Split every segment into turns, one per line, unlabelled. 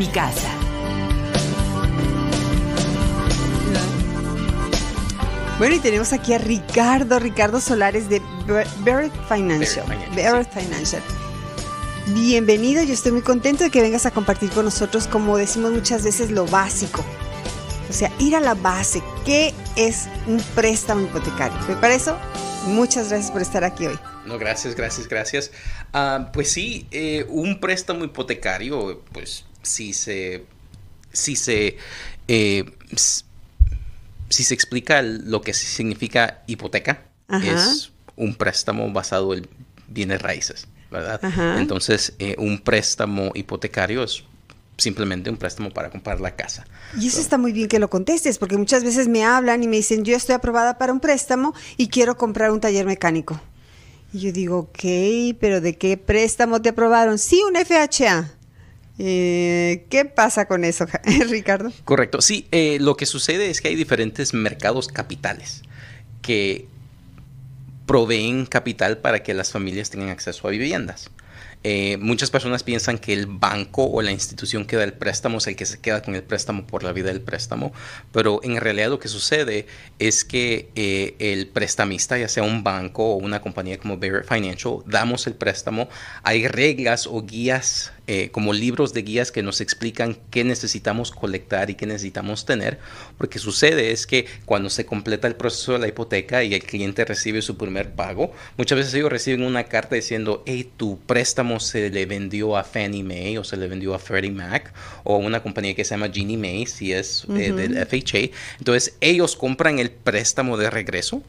mi casa.
Bueno, y tenemos aquí a Ricardo, Ricardo Solares de Barrett Financial. Bienvenido, yo estoy muy contento de que vengas a compartir con nosotros, como decimos muchas veces, lo básico. O sea, ir a la base. ¿Qué es un préstamo hipotecario? Y pues para eso, muchas gracias por estar aquí hoy.
No, gracias, gracias, gracias. Ah, pues sí, eh, un préstamo hipotecario, pues si se, eh, si se, explica lo que significa hipoteca, es un préstamo basado en bienes raíces, ¿verdad? Entonces, eh, un préstamo hipotecario es simplemente un préstamo para comprar la casa.
Y eso está muy bien que lo contestes, porque muchas veces me hablan y me dicen, yo estoy aprobada para un préstamo y quiero comprar un taller mecánico. Y yo digo, ok, pero ¿de qué préstamo te aprobaron? Sí, un FHA. Eh, ¿Qué pasa con eso, Ricardo?
Correcto. Sí, eh, lo que sucede es que hay diferentes mercados capitales que proveen capital para que las familias tengan acceso a viviendas. Eh, muchas personas piensan que el banco o la institución que da el préstamo es el que se queda con el préstamo por la vida del préstamo, pero en realidad lo que sucede es que el prestamista, ya sea un banco o una compañía como Bayer Financial, damos el préstamo, hay reglas o guías eh, como libros de guías que nos explican qué necesitamos colectar y qué necesitamos tener, porque sucede es que cuando se completa el proceso de la hipoteca y el cliente recibe su primer pago, muchas veces ellos reciben una carta diciendo, hey, tu préstamo se le vendió a Fannie Mae o se le vendió a Freddie Mac o una compañía que se llama ginny Mae, si es eh, del FHA. Entonces ellos compran el préstamo de regreso.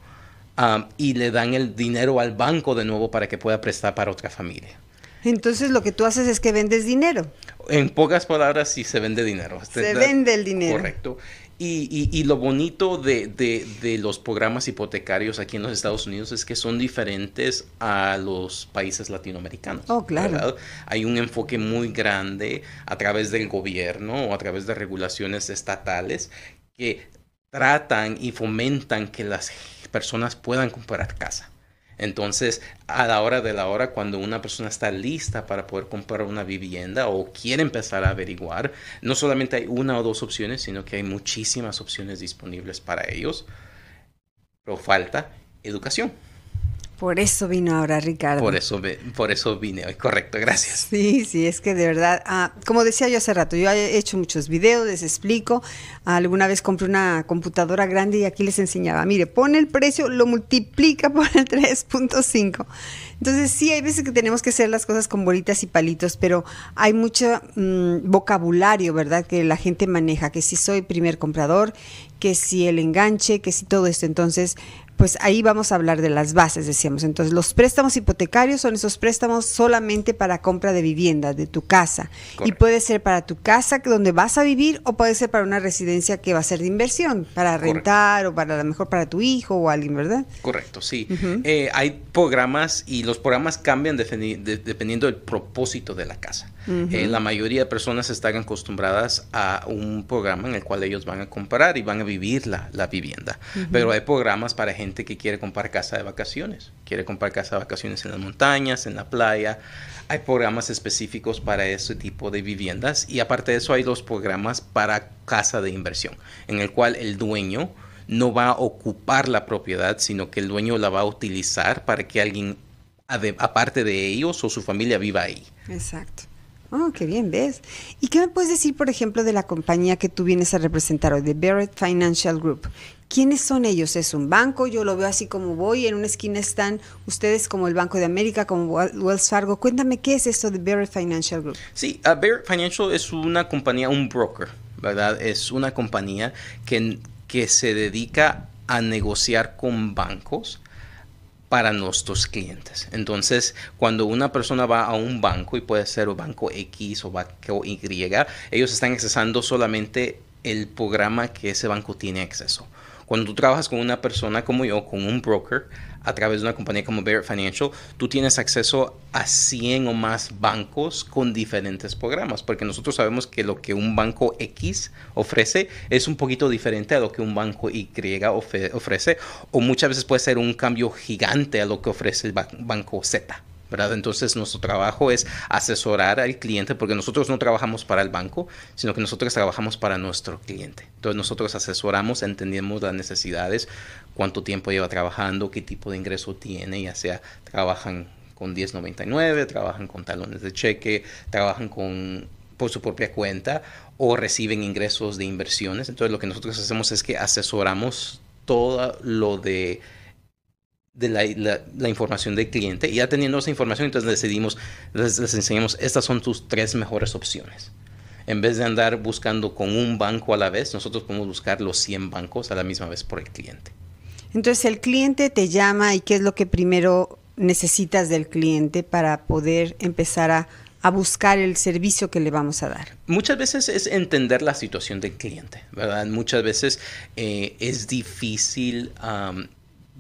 Ah, y le dan el dinero al banco de nuevo para que pueda prestar para otra familia.
Entonces lo que tú haces es que vendes dinero.
En pocas palabras, sí se vende dinero. Se vende el dinero. Correcto. Y, lo bonito de, los programas hipotecarios aquí en los Estados Unidos es que son diferentes a los países latinoamericanos. Oh, claro. Hay un enfoque muy grande a través del gobierno o a través de regulaciones estatales que tratan y fomentan que las personas puedan comprar casa. Entonces, a la hora de la hora, cuando una persona está lista para poder comprar una vivienda o quiere empezar a averiguar, no solamente hay una o dos opciones, sino que hay muchísimas opciones disponibles para ellos, pero falta educación.
Por eso vino ahora Ricardo. Por
eso, por eso vine hoy, correcto, gracias.
Sí, sí, es que de verdad, ah, como decía yo hace rato, yo he hecho muchos videos, les explico. Alguna vez compré una computadora grande y aquí les enseñaba, mire, pone el precio, lo multiplica por el 3.5 entonces sí, hay veces que tenemos que hacer las cosas con bolitas y palitos, pero hay mucho mm, vocabulario, ¿verdad? Que la gente maneja, que si soy primer comprador, que si el enganche, que si todo esto. Entonces, pues ahí vamos a hablar de las bases, decíamos. Entonces, los préstamos hipotecarios son esos préstamos solamente para compra de vivienda, de tu casa. Y puede ser para tu casa donde vas a vivir o puede ser para una residencia que va a ser de inversión, para rentar o para a lo mejor para tu hijo o alguien, ¿verdad?
Correcto, sí. Eh, hay programas y los los programas cambian dependiendo del propósito de la casa. Eh, la mayoría de personas están acostumbradas a un programa en el cual ellos van a comprar y van a vivir la, vivienda. Pero hay programas para gente que quiere comprar casa de vacaciones. Quiere comprar casa de vacaciones en las montañas, en la playa. Hay programas específicos para ese tipo de viviendas. Y aparte de eso hay dos programas para casa de inversión, en el cual el dueño no va a ocupar la propiedad, sino que el dueño la va a utilizar para que alguien aparte de ellos o su familia viva ahí.
Exacto. Oh, qué bien, ¿ves? ¿Y qué me puedes decir, por ejemplo, de la compañía que tú vienes a representar hoy, de Barrett Financial Group? ¿Quiénes son ellos? ¿Es un banco? Yo lo veo así como voy. En una esquina están ustedes como el Banco de América, como Wells Fargo. Cuéntame, ¿qué es esto de Barrett Financial Group?
Sí, ah, Barrett Financial es una compañía, un broker, ¿verdad? Es una compañía que, que se dedica a negociar con bancos para nuestros clientes. Entonces, cuando una persona va a un banco, y puede ser banco X o banco Y, ellos están accesando solamente el programa que ese banco tiene acceso. Cuando tú trabajas con una persona como yo, con un broker, a través de una compañía como Bear Financial, tú tienes acceso a 100 o más bancos con diferentes programas, porque nosotros sabemos que lo que un banco X ofrece es un poquito diferente a lo que un banco Y ofrece, o muchas veces puede ser un cambio gigante a lo que ofrece el banco Z. Entonces nuestro trabajo es asesorar al cliente porque nosotros no trabajamos para el banco, sino que nosotros trabajamos para nuestro cliente. Entonces nosotros asesoramos, entendemos las necesidades, cuánto tiempo lleva trabajando, qué tipo de ingreso tiene, ya sea trabajan con 1099, trabajan con talones de cheque, trabajan con por su propia cuenta o reciben ingresos de inversiones. Entonces lo que nosotros hacemos es que asesoramos todo lo de de la, información del cliente y ya teniendo esa información, entonces decidimos, les, enseñamos, estas son tus tres mejores opciones. En vez de andar buscando con un banco a la vez, nosotros podemos buscar los 100 bancos a la misma vez por el cliente.
Entonces el cliente te llama y qué es lo que primero necesitas del cliente para poder empezar a, buscar el servicio que le vamos a dar.
Muchas veces es entender la situación del cliente, ¿verdad? Muchas veces eh, es difícil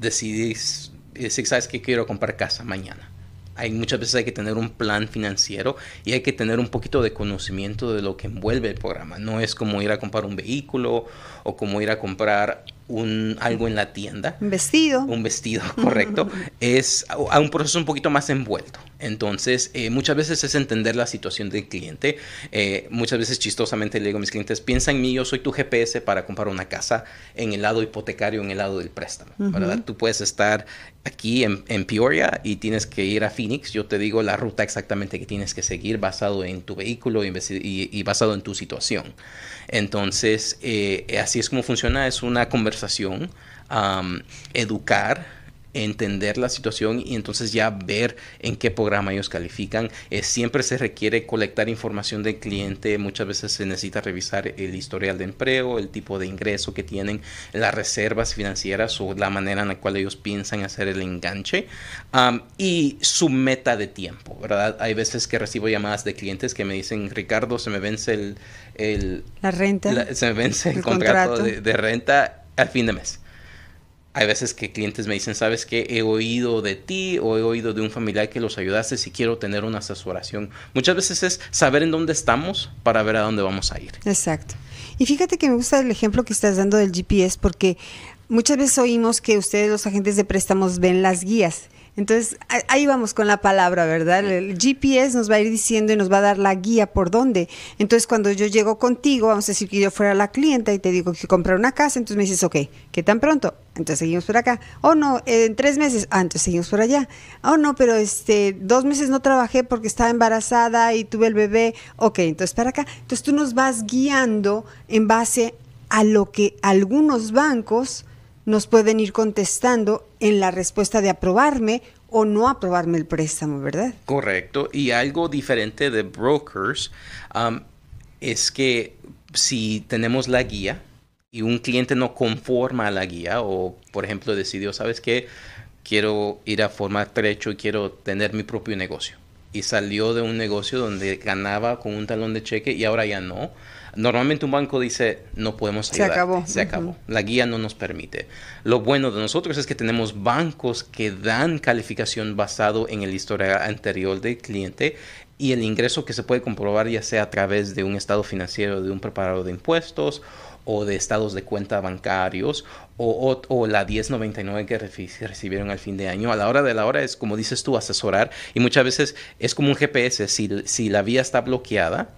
decidís, si sabes que quiero comprar casa mañana. Hay, muchas veces hay que tener un plan financiero y hay que tener un poquito de conocimiento de lo que envuelve el programa. No es como ir a comprar un vehículo o como ir a comprar un, algo en la tienda. Un vestido. Un vestido, correcto. es a un proceso un poquito más envuelto. Entonces, eh, muchas veces es entender la situación del cliente. Eh, muchas veces chistosamente le digo a mis clientes, piensa en mí, yo soy tu GPS para comprar una casa en el lado hipotecario, en el lado del préstamo. ¿verdad? Tú puedes estar aquí en, Peoria y tienes que ir a Phoenix, yo te digo la ruta exactamente que tienes que seguir basado en tu vehículo y, basado en tu situación. Entonces, eh, así es como funciona, es una conversación, educar entender la situación y entonces ya ver en qué programa ellos califican. Eh, siempre se requiere colectar información del cliente, muchas veces se necesita revisar el historial de empleo, el tipo de ingreso que tienen, las reservas financieras o la manera en la cual ellos piensan hacer el enganche y su meta de tiempo, ¿verdad? Hay veces que recibo llamadas de clientes que me dicen, Ricardo, se me vence el...
la renta.
se me vence el, contrato, de renta al fin de mes hay veces que clientes me dicen, sabes que he oído de ti o he oído de un familiar que los ayudaste si quiero tener una asesoración. Muchas veces es saber en dónde estamos para ver a dónde vamos a ir.
Exacto. Y fíjate que me gusta el ejemplo que estás dando del GPS porque muchas veces oímos que ustedes los agentes de préstamos ven las guías entonces, ahí vamos con la palabra, ¿verdad? El GPS nos va a ir diciendo y nos va a dar la guía por dónde. Entonces, cuando yo llego contigo, vamos a decir que yo fuera la clienta y te digo que comprar una casa, entonces me dices, ok, ¿qué tan pronto? Entonces seguimos por acá. Oh, no, en tres meses. Ah, entonces seguimos por allá. Oh, no, pero este, dos meses no trabajé porque estaba embarazada y tuve el bebé. Ok, entonces para acá. Entonces tú nos vas guiando en base a lo que algunos bancos nos pueden ir contestando en la respuesta de aprobarme o no aprobarme el préstamo, ¿verdad?
Correcto. Y algo diferente de brokers um, es que si tenemos la guía y un cliente no conforma a la guía o, por ejemplo, decidió, ¿sabes qué? Quiero ir a formar trecho y quiero tener mi propio negocio y salió de un negocio donde ganaba con un talón de cheque y ahora ya no. Normalmente un banco dice, no podemos ayudar. Se acabó. Se acabó. La guía no nos permite. Lo bueno de nosotros es que tenemos bancos que dan calificación basado en el historial anterior del cliente y el ingreso que se puede comprobar ya sea a través de un estado financiero de un preparado de impuestos o de estados de cuenta bancarios o, la 1099 que recibieron al fin de año. A la hora de la hora es, como dices tú, asesorar y muchas veces es como un GPS. Si, la vía está bloqueada,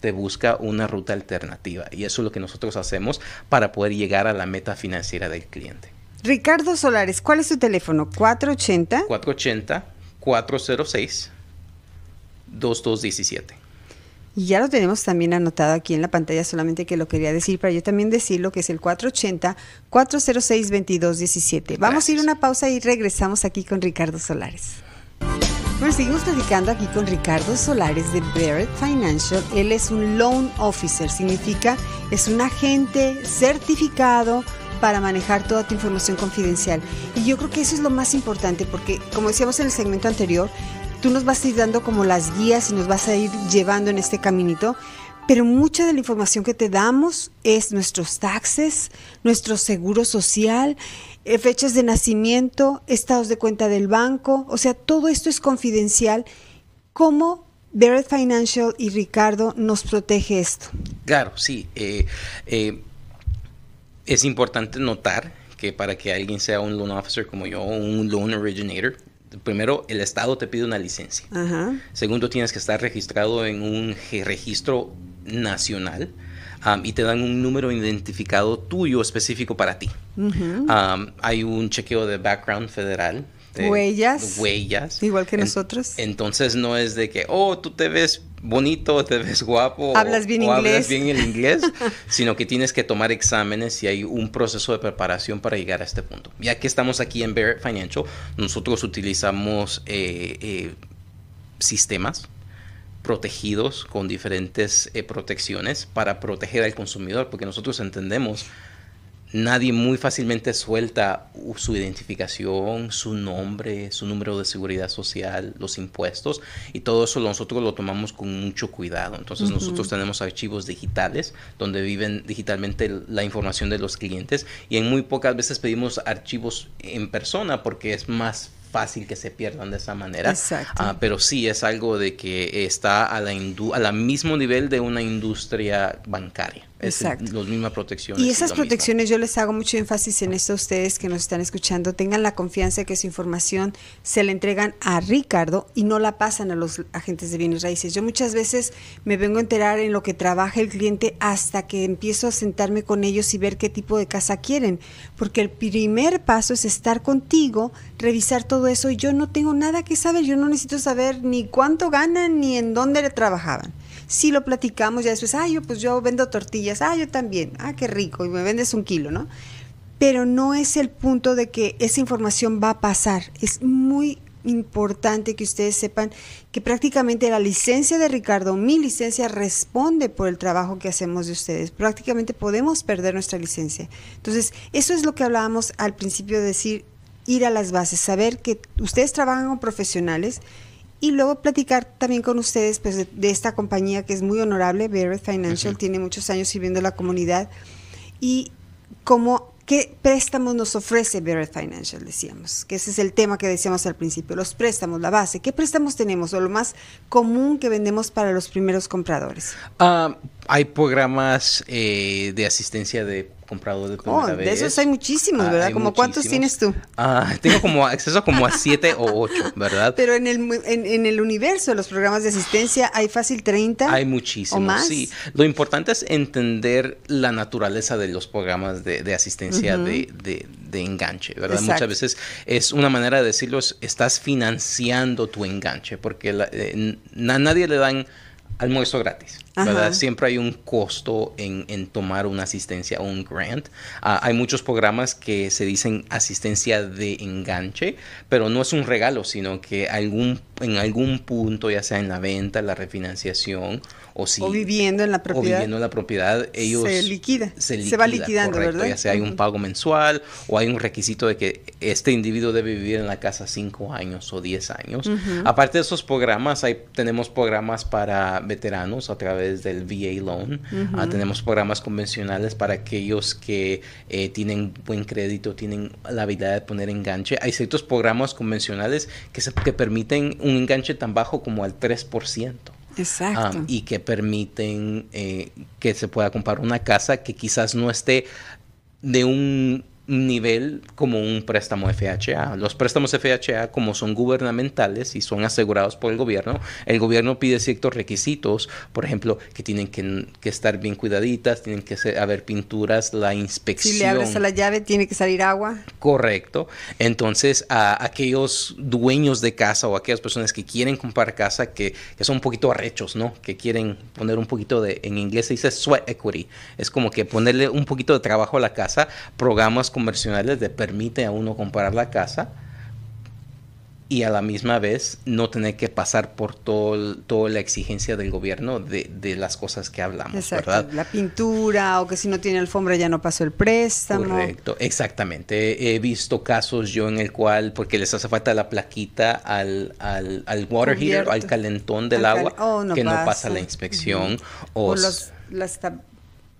te busca una ruta alternativa y eso es lo que nosotros hacemos para poder llegar a la meta financiera del cliente.
Ricardo Solares, ¿cuál es su teléfono? 480.
480 406 2217.
Y ya lo tenemos también anotado aquí en la pantalla, solamente que lo quería decir para yo también decirlo que es el 480-406-2217. Vamos a ir una pausa y regresamos aquí con Ricardo Solares. Bueno, seguimos platicando aquí con Ricardo Solares de Barrett Financial. Él es un loan officer, significa es un agente certificado para manejar toda tu información confidencial. Y yo creo que eso es lo más importante porque, como decíamos en el segmento anterior, tú nos vas a ir dando como las guías y nos vas a ir llevando en este caminito, pero mucha de la información que te damos es nuestros taxes, nuestro seguro social, eh, fechas de nacimiento, estados de cuenta del banco, o sea, todo esto es confidencial. ¿Cómo Barrett Financial y Ricardo nos protege esto?
Claro, sí. Eh, eh, es importante notar que para que alguien sea un loan officer como yo, un loan originator, primero el Estado te pide una licencia. Segundo, tienes que estar registrado en un registro nacional. y te dan un número identificado tuyo específico para ti. hay un chequeo de background federal. huellas. Huellas. Igual que nosotros. Entonces no es de que, oh, tú te ves bonito, te ves guapo, hablas bien inglés, hablas bien inglés, sino que tienes que tomar exámenes y hay un proceso de preparación para llegar a este punto. Ya que estamos aquí en Bear Financial, nosotros utilizamos eh, eh, sistemas protegidos con diferentes eh, protecciones para proteger al consumidor, porque nosotros entendemos nadie muy fácilmente suelta su identificación, su nombre, su número de seguridad social, los impuestos y todo eso nosotros lo tomamos con mucho cuidado. Entonces nosotros tenemos archivos digitales donde viven digitalmente la información de los clientes y en muy pocas veces pedimos archivos en persona porque es más fácil que se pierdan de esa manera. Ah, pero sí es algo de que está a la, a la mismo nivel de una industria bancaria. Exacto. Y esas protecciones
yo les hago mucho énfasis en esto a ustedes que nos están escuchando. Tengan la confianza de que su información se la entregan a Ricardo y no la pasan a los agentes de bienes raíces. Yo muchas veces me vengo a enterar en lo que trabaja el cliente hasta que empiezo a sentarme con ellos y ver qué tipo de casa quieren. Porque el primer paso es estar contigo, revisar todo eso. Y yo no tengo nada que saber. Yo no necesito saber ni cuánto ganan ni en dónde trabajaban si lo platicamos ya después, ah, yo pues yo vendo tortillas, ah, yo también, ah, qué rico, y me vendes un kilo, ¿no? Pero no es el punto de que esa información va a pasar. Es muy importante que ustedes sepan que prácticamente la licencia de Ricardo, mi licencia, responde por el trabajo que hacemos de ustedes. Prácticamente podemos perder nuestra licencia. Entonces, eso es lo que hablábamos al principio de decir, ir a las bases, saber que ustedes trabajan con profesionales y luego platicar también con ustedes pues, de, esta compañía que es muy honorable, Barrett Financial, tiene muchos años sirviendo a la comunidad y cómo ¿Qué préstamos nos ofrece Barrett Financial? Decíamos, que ese es el tema que decíamos al principio, los préstamos, la base. ¿Qué préstamos tenemos o lo más común que vendemos para los primeros compradores?
Ah, hay programas eh, de asistencia de comprado de oh, primera De esos hay muchísimos, ah, ¿verdad? ¿Como cuántos tienes tú? Ah, tengo como acceso como a siete o ocho, ¿verdad? Pero en el,
en, de el universo, los programas de asistencia, ¿hay fácil 30? Hay
muchísimos, sí. Lo importante es entender la naturaleza de los programas de, asistencia de, enganche, ¿verdad? Muchas veces es una manera de decirlo, estás financiando tu enganche, porque a eh, nadie le dan almuerzo gratis. Siempre hay un costo en, en, tomar una asistencia o un grant. Ah, hay muchos programas que se dicen asistencia de enganche, pero no es un regalo, sino que algún, en algún punto, ya sea en la venta, la refinanciación o viviendo en la propiedad en la propiedad ellos se
liquida se, va liquidando verdad ya sea hay un
pago mensual o hay un requisito de que este individuo debe vivir en la casa cinco años o diez años aparte de esos programas hay tenemos programas para veteranos a través del VA loan ah, tenemos programas convencionales para aquellos que eh, tienen buen crédito tienen la habilidad de poner enganche hay ciertos programas convencionales que que permiten un enganche tan bajo como al 3%
Exacto. y
que permiten eh, que se pueda comprar una casa que quizás no esté de un nivel como un préstamo FHA. Los préstamos FHA, como son gubernamentales y son asegurados por el gobierno, el gobierno pide ciertos requisitos, por ejemplo, que tienen que, estar bien cuidaditas, tienen que haber pinturas, la inspección. Si le abres a la
llave, tiene que salir agua.
Correcto. Entonces, a aquellos dueños de casa o aquellas personas que quieren comprar casa, que, que, son un poquito arrechos, ¿no? Que quieren poner un poquito de, en inglés se dice sweat equity, es como que ponerle un poquito de trabajo a la casa, programas comerciales le permite a uno comprar la casa y a la misma vez no tener que pasar por toda la exigencia del gobierno de, las cosas que hablamos, Exacto. La
pintura o que si no tiene alfombra ya no pasó el préstamo. Correcto,
exactamente. He visto casos yo en el cual, porque les hace falta la plaquita al, al, al water heater, al calentón del agua, oh, que no pasa la inspección. O,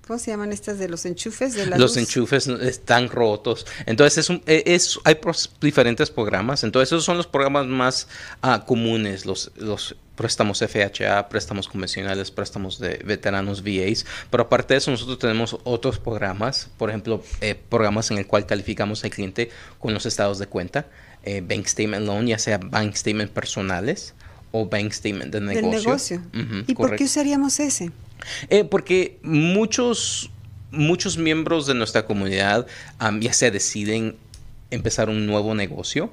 ¿Cómo se llaman estas de los enchufes? los
enchufes están rotos. Entonces, es, eh, hay diferentes programas. Entonces, esos son los programas más ah, comunes, los, los préstamos FHA, préstamos convencionales, préstamos de veteranos VAs, pero aparte de eso nosotros tenemos otros programas, por ejemplo, eh, programas en el cual calificamos al cliente con los estados de cuenta, eh, bank statement loan, ya sea bank statement personales, o bank statement del negocio. ¿Y por qué
usaríamos ese?
Eh, porque muchos, muchos miembros de nuestra comunidad ya se deciden empezar un nuevo negocio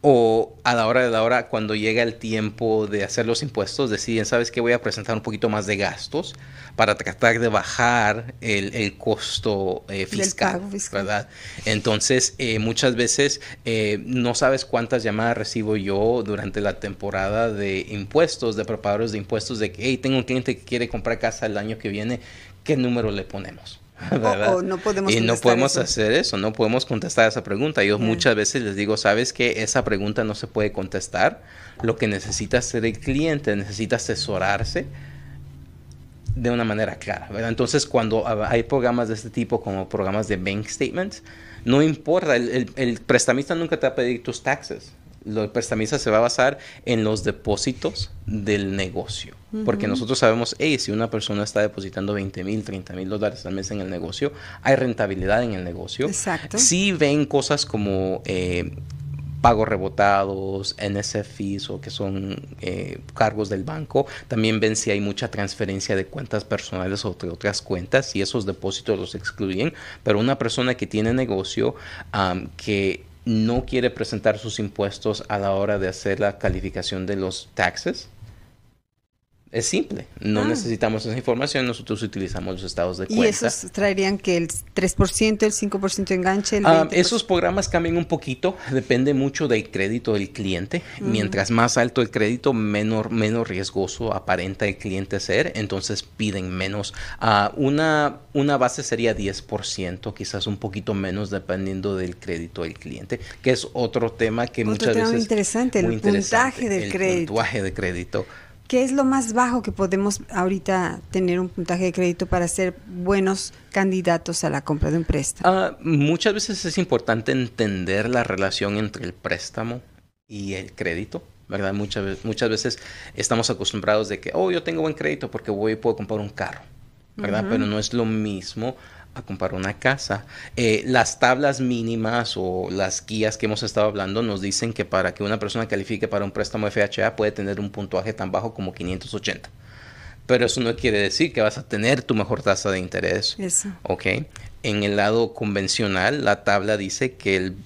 o a la hora de la hora, cuando llega el tiempo de hacer los impuestos, deciden, ¿sabes que Voy a presentar un poquito más de gastos para tratar de bajar el, costo eh, fiscal, ¿verdad? Entonces, eh, muchas veces eh, no sabes cuántas llamadas recibo yo durante la temporada de impuestos, de preparadores de impuestos, de que, hey, tengo un cliente que quiere comprar casa el año que viene, ¿qué número le ponemos? no podemos y no podemos hacer eso, no podemos contestar esa pregunta. Yo muchas veces les digo, sabes que esa pregunta no se puede contestar. Lo que necesita hacer el cliente, necesita asesorarse de una manera clara. Entonces, cuando hay programas de este tipo, como programas de bank statements, no importa, el, el prestamista nunca te va a pedir tus taxes el prestamista se va a basar en los depósitos del negocio. Porque nosotros sabemos, hey, si una persona está depositando 20 mil, 30 mil dólares al mes en el negocio, hay rentabilidad en el negocio. Exacto. Si ven cosas como eh, pagos rebotados, NSF o que son eh, cargos del banco. También ven si hay mucha transferencia de cuentas personales o de otras cuentas y esos depósitos los excluyen. Pero una persona que tiene negocio, que no quiere presentar sus impuestos a la hora de hacer la calificación de los taxes es simple, no ah. necesitamos esa información, nosotros utilizamos los estados de cuenta. ¿Y esos
traerían que el 3%, el 5% enganche? El ah, esos
programas cambian un poquito, depende mucho del crédito del cliente. Mientras más alto el crédito, menor, menos riesgoso aparenta el cliente ser, entonces piden menos. Ah, una, una base sería 10%, quizás un poquito menos dependiendo del crédito del cliente, que es otro tema que muchas veces... Interesante, el puntaje del el puntaje de crédito.
¿Qué es lo más bajo que podemos ahorita tener un puntaje de crédito para ser buenos candidatos a la compra de un préstamo?
Ah, muchas veces es importante entender la relación entre el préstamo y el crédito. ¿verdad? Muchas, muchas veces estamos acostumbrados de que, oh, yo tengo buen crédito porque voy y puedo comprar un carro,
¿verdad? Pero no
es lo mismo a comprar una casa. Eh, las tablas mínimas o las guías que hemos estado hablando nos dicen que para que una persona califique para un préstamo FHA puede tener un puntuaje tan bajo como 580. Pero eso no quiere decir que vas a tener tu mejor tasa de interés. Ok. En el lado convencional, la tabla dice que el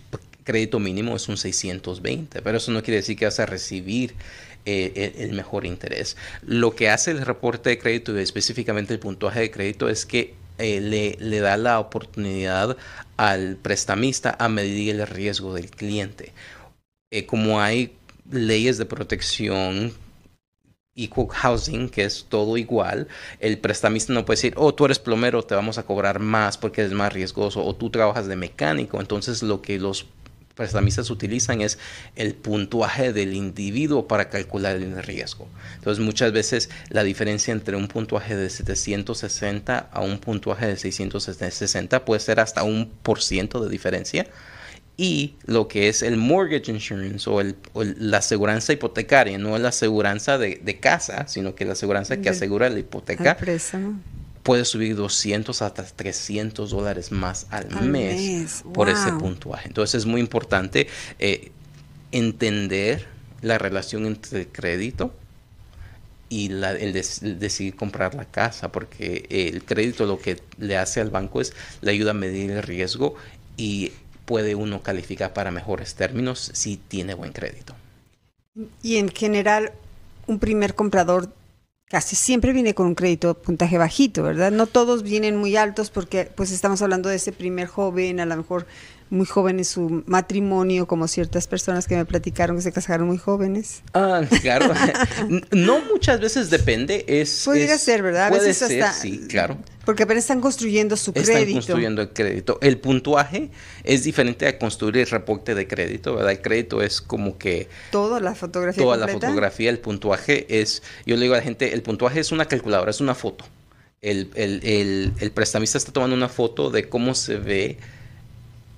crédito mínimo es un 620, pero eso no quiere decir que vas a recibir eh, el, mejor interés. Lo que hace el reporte de crédito y específicamente el puntaje de crédito es que eh, le, da la oportunidad al prestamista a medir el riesgo del cliente. Eh, como hay leyes de protección cook housing, que es todo igual, el prestamista no puede decir, oh, tú eres plomero, te vamos a cobrar más porque eres más riesgoso, o tú trabajas de mecánico. Entonces lo que los se pues, utilizan es el puntuaje del individuo para calcular el riesgo. Entonces muchas veces la diferencia entre un puntuaje de 760 a un puntuaje de 660 puede ser hasta un por ciento de diferencia. Y lo que es el mortgage insurance o, la aseguranza hipotecaria, no es la aseguranza de, casa, sino que la aseguranza que asegura la hipoteca. empresa, puede subir 200 hasta 300 dólares más al, mes, por ese puntuaje. Entonces es muy importante eh, entender la relación entre el crédito y el, decidir comprar la casa, porque el crédito lo que le hace al banco es le ayuda a medir el riesgo y puede uno calificar para mejores términos si tiene buen crédito.
Y en general, un primer comprador casi siempre viene con un crédito puntaje bajito, ¿verdad? No todos vienen muy altos porque pues estamos hablando de ese primer joven, a lo mejor muy joven su matrimonio, como ciertas personas que me platicaron que se casaron muy jóvenes.
Ah, claro. no muchas veces depende. Es, ser, ¿verdad? puede sí, claro.
Porque apenas están construyendo su crédito. Están construyendo
el crédito. El puntuaje es diferente a construir el reporte de crédito, ¿verdad? El crédito es como que...
Toda la fotografía Toda la fotografía,
el puntuaje es... Yo le digo a la gente, el puntuaje es una calculadora, es una foto. el prestamista está tomando una foto de cómo se ve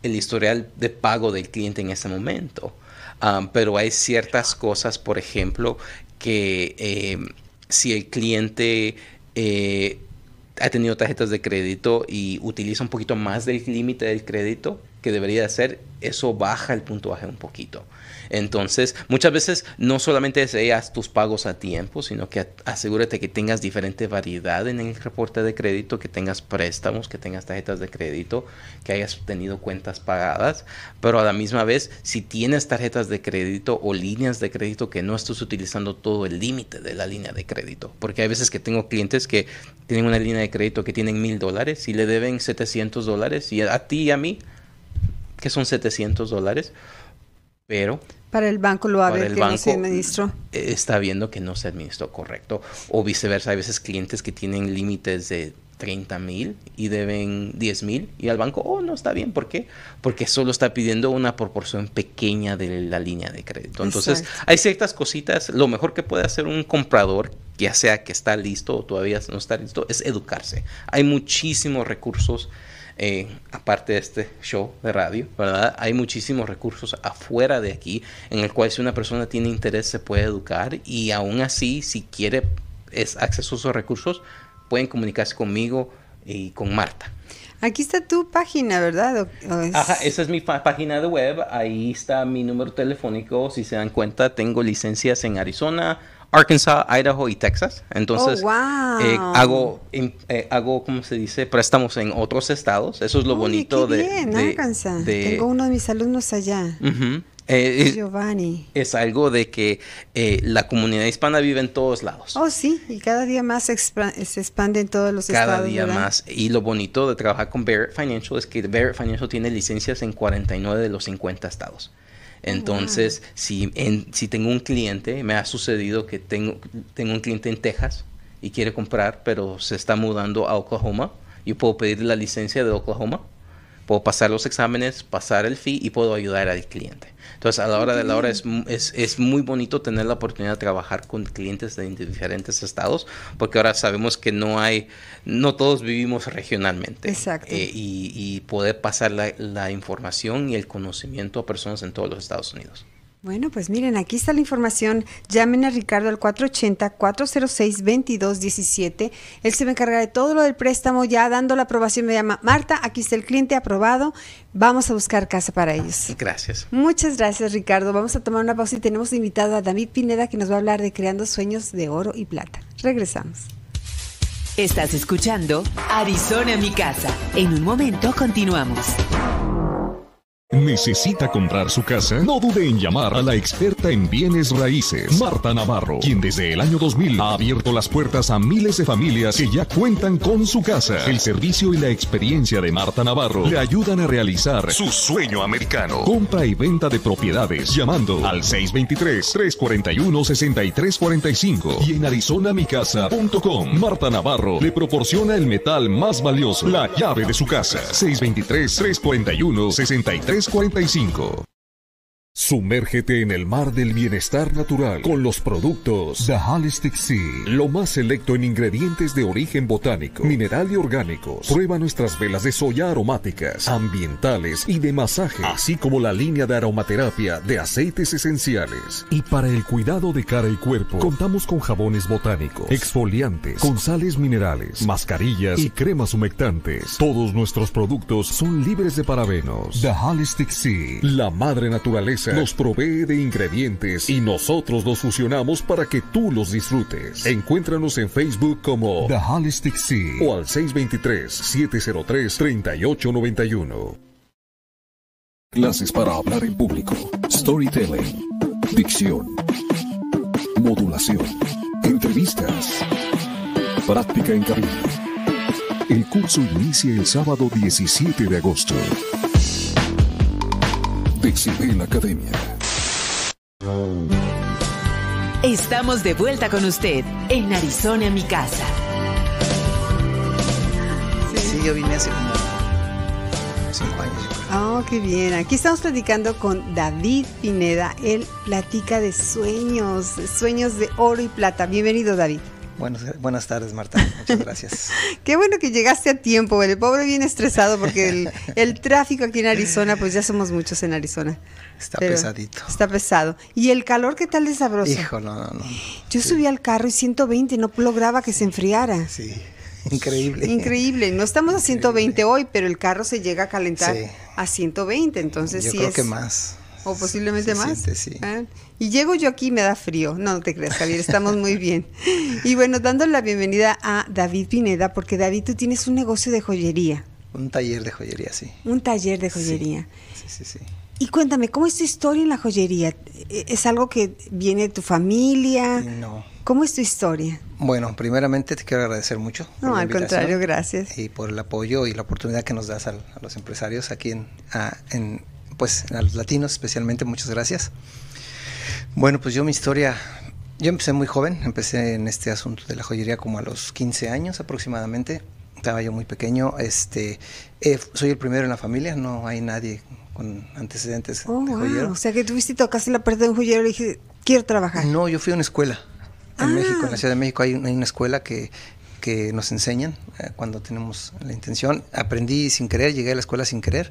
el historial de pago del cliente en ese momento. pero hay ciertas cosas, por ejemplo, que em, si el cliente eh, ha tenido tarjetas de crédito y utiliza un poquito más del límite del crédito, debería hacer, eso baja el puntuaje un poquito. Entonces, muchas veces no solamente deseas tus pagos a tiempo, sino que asegúrate que tengas diferente variedad en el reporte de crédito, que tengas préstamos, que tengas tarjetas de crédito, que hayas tenido cuentas pagadas, pero a la misma vez, si tienes tarjetas de crédito o líneas de crédito, que no estás utilizando todo el límite de la línea de crédito, porque hay veces que tengo clientes que tienen una línea de crédito que tienen mil dólares y le deben 700 dólares y a ti y a mí que son 700 dólares, pero...
Para el banco lo abre. a ver que no se administró.
Está viendo que no se administró correcto. O viceversa, hay veces clientes que tienen límites de 30 mil y deben 10 mil y al banco, oh, no está bien, ¿por qué? Porque solo está pidiendo una proporción pequeña de la línea de crédito. Entonces, hay ciertas cositas, lo mejor que puede hacer un comprador, ya sea que está listo o todavía no está listo, es educarse. Hay muchísimos recursos eh, aparte de este show de radio, ¿verdad? Hay muchísimos recursos afuera de aquí en el cual si una persona tiene interés se puede educar y aún así si quiere es acceso a esos recursos pueden comunicarse conmigo y con Marta.
Aquí está tu página, ¿verdad?
Ajá, esa es mi página de web. Ahí está mi número telefónico. Si se dan cuenta, tengo licencias en Arizona, Arkansas, Idaho y Texas. Entonces, oh, eh, hago, como eh, hago, ¿cómo se dice? Préstamos en otros estados. Eso es lo bonito bien, de, Arkansas. Tengo
uno de mis alumnos allá. Eh, Giovanni.
Es, algo de que la comunidad hispana vive en todos lados.
Oh, sí, y cada día más se, expande, en todos los estados. Cada día más.
Y lo bonito de trabajar con Barrett Financial es que Barrett Financial tiene licencias en 49 de los 50 estados. Entonces, si, tengo un cliente, me ha sucedido que tengo, tengo un cliente en Texas y quiere comprar, pero se está mudando a Oklahoma, yo puedo pedir la licencia de Oklahoma, puedo pasar los exámenes, pasar el fee y puedo ayudar al cliente. Entonces, a la hora de la hora es, es, muy bonito tener la oportunidad de trabajar con clientes de diferentes estados, porque ahora sabemos que no hay, no todos vivimos regionalmente. Exacto. Eh, y, y, poder pasar la información y el conocimiento a personas en todos los Estados Unidos.
Bueno, pues miren, aquí está la información. Llamen a Ricardo al 480-406-2217. Él se va a encargar de todo lo del préstamo. Ya dando la aprobación me llama Marta, aquí está el cliente aprobado. Vamos a buscar casa para
ellos.
Gracias.
Muchas gracias, Ricardo. Vamos a tomar una pausa y tenemos invitado a David Pineda que nos va a hablar de Creando Sueños de Oro y Plata. Regresamos.
Estás escuchando Arizona, mi casa. En un momento continuamos.
¿Necesita comprar su casa? No dude en llamar a la experta en bienes raíces, Marta Navarro, quien desde el año 2000 ha abierto las puertas a miles de familias que ya cuentan con su casa. El servicio y la experiencia de Marta Navarro le ayudan a realizar su sueño americano. Compra y venta de propiedades llamando al 623-341-6345 y en arizonamicasa.com. Marta Navarro le proporciona el metal más valioso, la llave de su casa. 623-341-6345. 345 Sumérgete en el mar del bienestar natural con los productos The Holistic Sea, lo más selecto en ingredientes de origen botánico, mineral y orgánico, Prueba nuestras velas de soya aromáticas, ambientales y de masaje, así como la línea de aromaterapia de aceites esenciales. Y para el cuidado de cara y cuerpo, contamos con jabones botánicos, exfoliantes, con sales minerales, mascarillas y cremas humectantes. Todos nuestros productos son libres de parabenos. The Holistic Sea, la madre naturaleza nos provee de ingredientes y nosotros los fusionamos para que tú los disfrutes. Encuéntranos en Facebook como The Holistic Sea o al 623-703-3891. Clases para hablar en público, storytelling, dicción, modulación, entrevistas, práctica en cabina. El curso inicia el sábado 17 de agosto la Academia.
Estamos de vuelta con usted en Arizona, mi casa.
Sí, sí yo vine hace como cinco años.
Oh, qué bien. Aquí estamos
platicando con David Pineda. Él platica de sueños, sueños de oro y plata.
Bienvenido, David. Buenas, buenas tardes, Marta. Muchas gracias.
Qué bueno que llegaste a tiempo. El pobre viene estresado porque el, tráfico aquí en Arizona, pues ya somos muchos en Arizona. Está pesadito. Está pesado. ¿Y el calor qué tal de sabroso? Hijo,
no, no, no. Yo
subí al carro y 120 no lograba que se enfriara.
Sí. Increíble. Increíble.
No estamos a 120 hoy, pero el carro se llega a calentar a 120, entonces Yo sí creo que más o posiblemente más. Ah, y llego yo aquí y me da frío. No, no te creas, Javier, estamos muy bien. Y bueno, dando la bienvenida a David Pineda, porque David, tú tienes un negocio de joyería.
Un taller de joyería, sí.
Un taller de joyería. Sí, sí, sí. Y cuéntame, ¿cómo es tu historia en la joyería? ¿E-, ¿Es algo que viene de tu familia? No. ¿Cómo es tu historia?
Bueno, primeramente te quiero agradecer mucho. No, al contrario, gracias. Y por el apoyo y la oportunidad que nos das a, los empresarios aquí en pues a los latinos especialmente, muchas gracias. Bueno, pues yo mi historia, yo empecé muy joven, empecé en este asunto de la joyería como a los 15 años aproximadamente, estaba yo muy pequeño, este, eh, soy el primero en la familia, no hay nadie con antecedentes oh, de joyero. O
sea que tuviste casi la parte de un joyero y dije,
quiero trabajar. No, yo fui a una escuela. En ah. México, en la Ciudad de México hay, una escuela que nos enseñan eh, cuando tenemos la intención. Aprendí sin querer, llegué a la escuela sin querer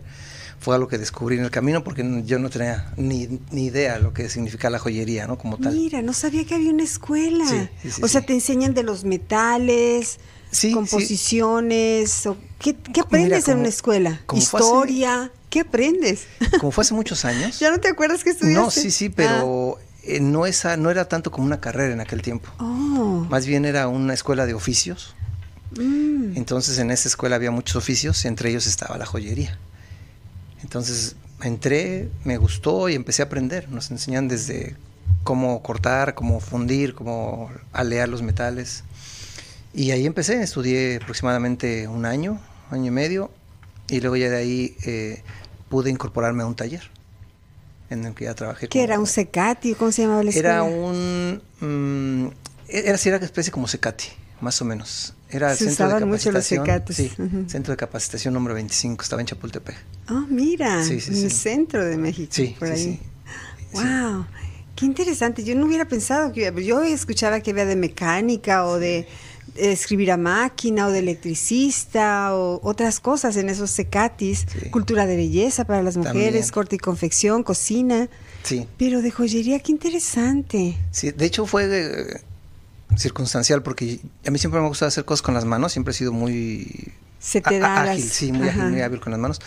fue algo que descubrí en el camino porque yo no tenía ni, ni idea lo que significaba la joyería, ¿no? Como tal.
Mira, no sabía que había una escuela. o sea, te enseñan de los metales, composiciones, o ¿qué, aprendes en una escuela? Historia, ¿qué aprendes?
Como fue hace muchos años. ¿Ya no te acuerdas que estudiaste? No, sí, sí, pero... Ah. Eh, no, esa, no era tanto como una carrera en aquel tiempo. Oh. Más bien era una escuela de oficios. Mm. Entonces en esa escuela había muchos oficios, entre ellos estaba la joyería. Entonces entré, me gustó y empecé a aprender. Nos enseñan desde cómo cortar, cómo fundir, cómo alear los metales. Y ahí empecé, estudié aproximadamente un año, año y medio, y luego ya de ahí eh, pude incorporarme a un taller en el que ya trabajé. ¿Qué
era un secati? ¿Cómo se llamaba Era
un... Mm, e, era una especie como secati más o menos. Era el centro de capacitación. sí, centro de capacitación número 25, estaba en Chapultepec.
Oh, mira, sí, sí, en el centro de México, sí, por ahí. Wow, qué interesante. Yo no hubiera pensado que yo escuchaba que había de mecánica o de escribir a máquina o de electricista o otras cosas en esos secatis, cultura de belleza para las mujeres, corte y
confección, cocina. Sí. Pero de joyería, qué interesante. Sí, de hecho fue eh, circunstancial porque a mí siempre me gustado hacer cosas con las manos, siempre he sido muy ágil, sí, muy ágil, con las manos,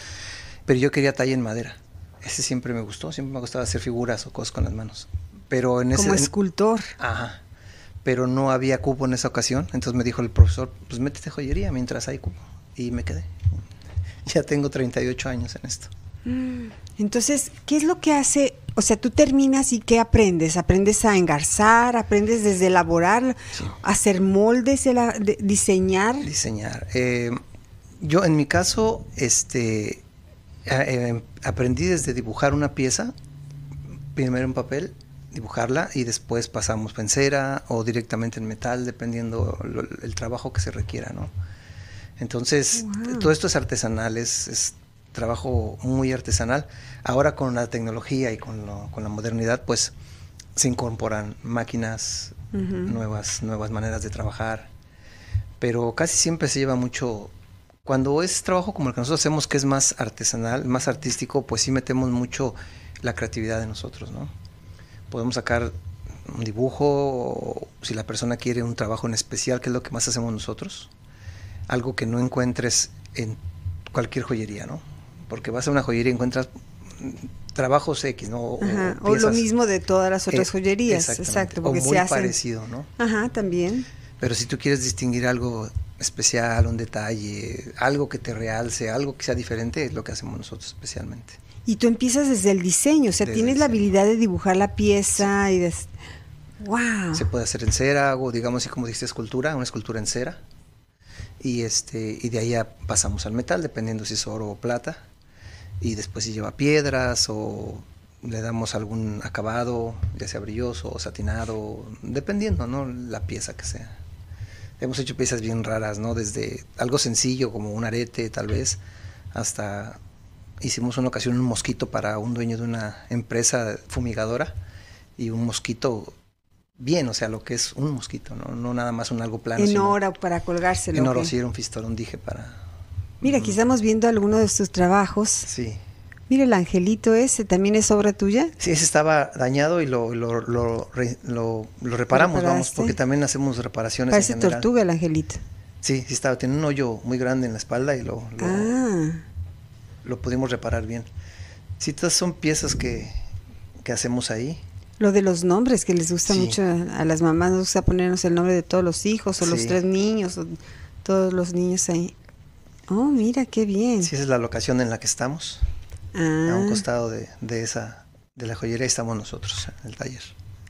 pero yo quería talla en madera. Ese siempre me gustó, siempre me ha gustaba hacer figuras o cosas con las manos. Pero en ese Como escultor. Ajá. Pero no había cubo en esa ocasión, entonces me dijo el profesor, "Pues métete joyería mientras hay cubo, Y me quedé. Ya tengo 38 años en esto. Mm. Entonces,
¿qué es lo que hace? O sea, tú terminas y ¿qué aprendes? Aprendes a engarzar, aprendes desde elaborar, hacer moldes, diseñar.
Diseñar. Eh, yo en mi caso, este, eh, em, aprendí desde dibujar una pieza, primero en papel, dibujarla y después pasamos en o directamente en metal, dependiendo el trabajo que se requiera, ¿no? Entonces, todo esto es artesanal, es trabajo muy artesanal. Ahora con la tecnología y con, la modernidad, pues se incorporan máquinas,
nuevas,
nuevas maneras de trabajar. Pero casi siempre se lleva mucho. Cuando es trabajo como el que nosotros hacemos, que es más artesanal, más artístico, pues sí metemos mucho la creatividad de nosotros, ¿no? Podemos sacar un dibujo, si la persona quiere un trabajo en especial, que es lo que más hacemos nosotros, algo que no encuentres en cualquier joyería, ¿no? porque vas a una joyería y encuentras trabajos X, ¿no? o, lo mismo
de todas las otras eh, joyerías, exacto, porque o muy parecido, ¿no? Ajá, también.
Pero si tú quieres distinguir algo especial, un detalle, algo que te realce, algo que sea diferente, es lo que hacemos nosotros especialmente.
Y tú empiezas desde el diseño, o sea, tienes la habilidad de dibujar la pieza y de... ¡Wow!
Se puede hacer en cera, o digamos así como dijiste, escultura, una escultura en cera. Y, este, y de ahí pasamos al metal, dependiendo si es oro o plata y después si lleva piedras o le damos algún acabado, ya sea brilloso o satinado, dependiendo, ¿no? La pieza que sea. Hemos hecho piezas bien raras, ¿no? Desde algo sencillo como un arete, tal vez, hasta hicimos una ocasión un mosquito para un dueño de una empresa fumigadora y un mosquito bien, o sea, lo que es un mosquito, ¿no? No nada más un algo plano. En
oro para colgárselo. En oro, sí,
era un fistolón, dije, para
Mira, aquí estamos viendo alguno de sus trabajos. Sí. Mira, el angelito ese también es obra tuya.
Sí, ese estaba dañado y lo, reparamos, vamos, porque también hacemos reparaciones. Parece tortuga el angelito. Sí, sí estaba, tiene un hoyo muy grande en la espalda y lo, lo,
ah.
lo pudimos reparar bien. Sí, todas son piezas que, hacemos ahí.
Lo de los nombres, que les gusta mucho a, las mamás, nos gusta ponernos el nombre de todos los hijos o los tres niños, o todos los niños ahí.
Oh, mira, qué bien. Sí, esa es la locación en la que estamos. A un ah. costado de, esa, de la joyería estamos nosotros, en el taller.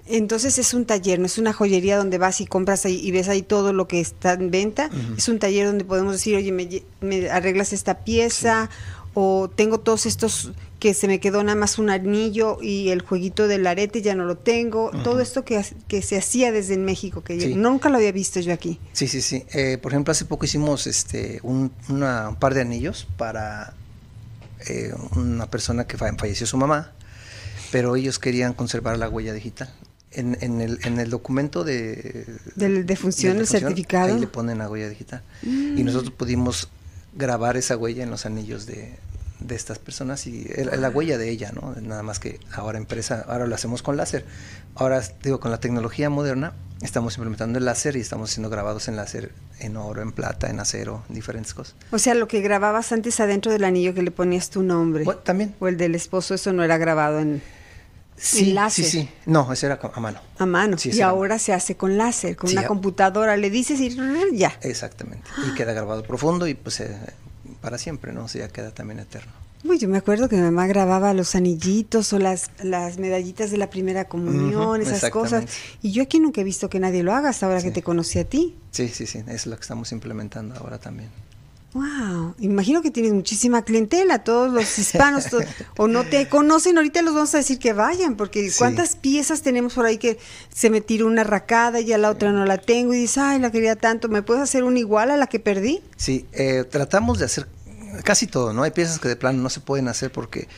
Entonces es un taller, no es una joyería donde vas y compras ahí, y ves ahí todo lo que está en venta. Es un taller donde podemos decir, oye, me, arreglas esta pieza o tengo todos estos que se me quedó nada más un anillo y el jueguito del arete ya no lo tengo. Todo esto que, que, se hacía desde México, que
nunca lo había visto yo aquí. Sí, sí, sí. Eh, por ejemplo, hace poco hicimos este un, par de anillos para eh, una persona que falleció su mamá, pero ellos querían conservar la huella digital. En, el, en el, documento de, del defunción, el certificado. Ahí le ponen la huella digital. Y mm. nosotros pudimos grabar esa huella en los anillos de, de estas personas y la huella de ella, ¿no? Nada más que ahora empresa, ahora lo hacemos con láser. Ahora, digo, con la tecnología moderna estamos implementando el láser y estamos haciendo grabados en láser, en oro, en plata, en acero, diferentes cosas.
O sea, lo que grababas antes adentro del anillo que le ponías tu nombre. también. O el del esposo, eso no era
grabado en... láser. sí, sí. No, eso era a mano. A mano. y ahora
se hace con láser, con una computadora. Le dices y ya.
Exactamente. Y queda grabado profundo y pues para siempre, ¿no? O sea, queda también eterno.
Uy, yo me acuerdo que mi mamá grababa los anillitos o las, las medallitas de la primera comunión, esas cosas. Y yo aquí nunca he visto que
nadie lo haga hasta ahora que te conocí a ti. Sí, sí, sí, es lo que estamos implementando ahora también.
Wow, imagino que tienes muchísima clientela, todos los hispanos o no te conocen, ahorita los vamos a decir que vayan, porque cuántas piezas tenemos por ahí que se me tira una racada y ya la otra no la tengo y dices, ay, la quería tanto, ¿me puedes hacer una igual a la que perdí?
Sí, eh, tratamos de hacer casi todo, ¿no? Hay piezas que de plano no se pueden hacer porque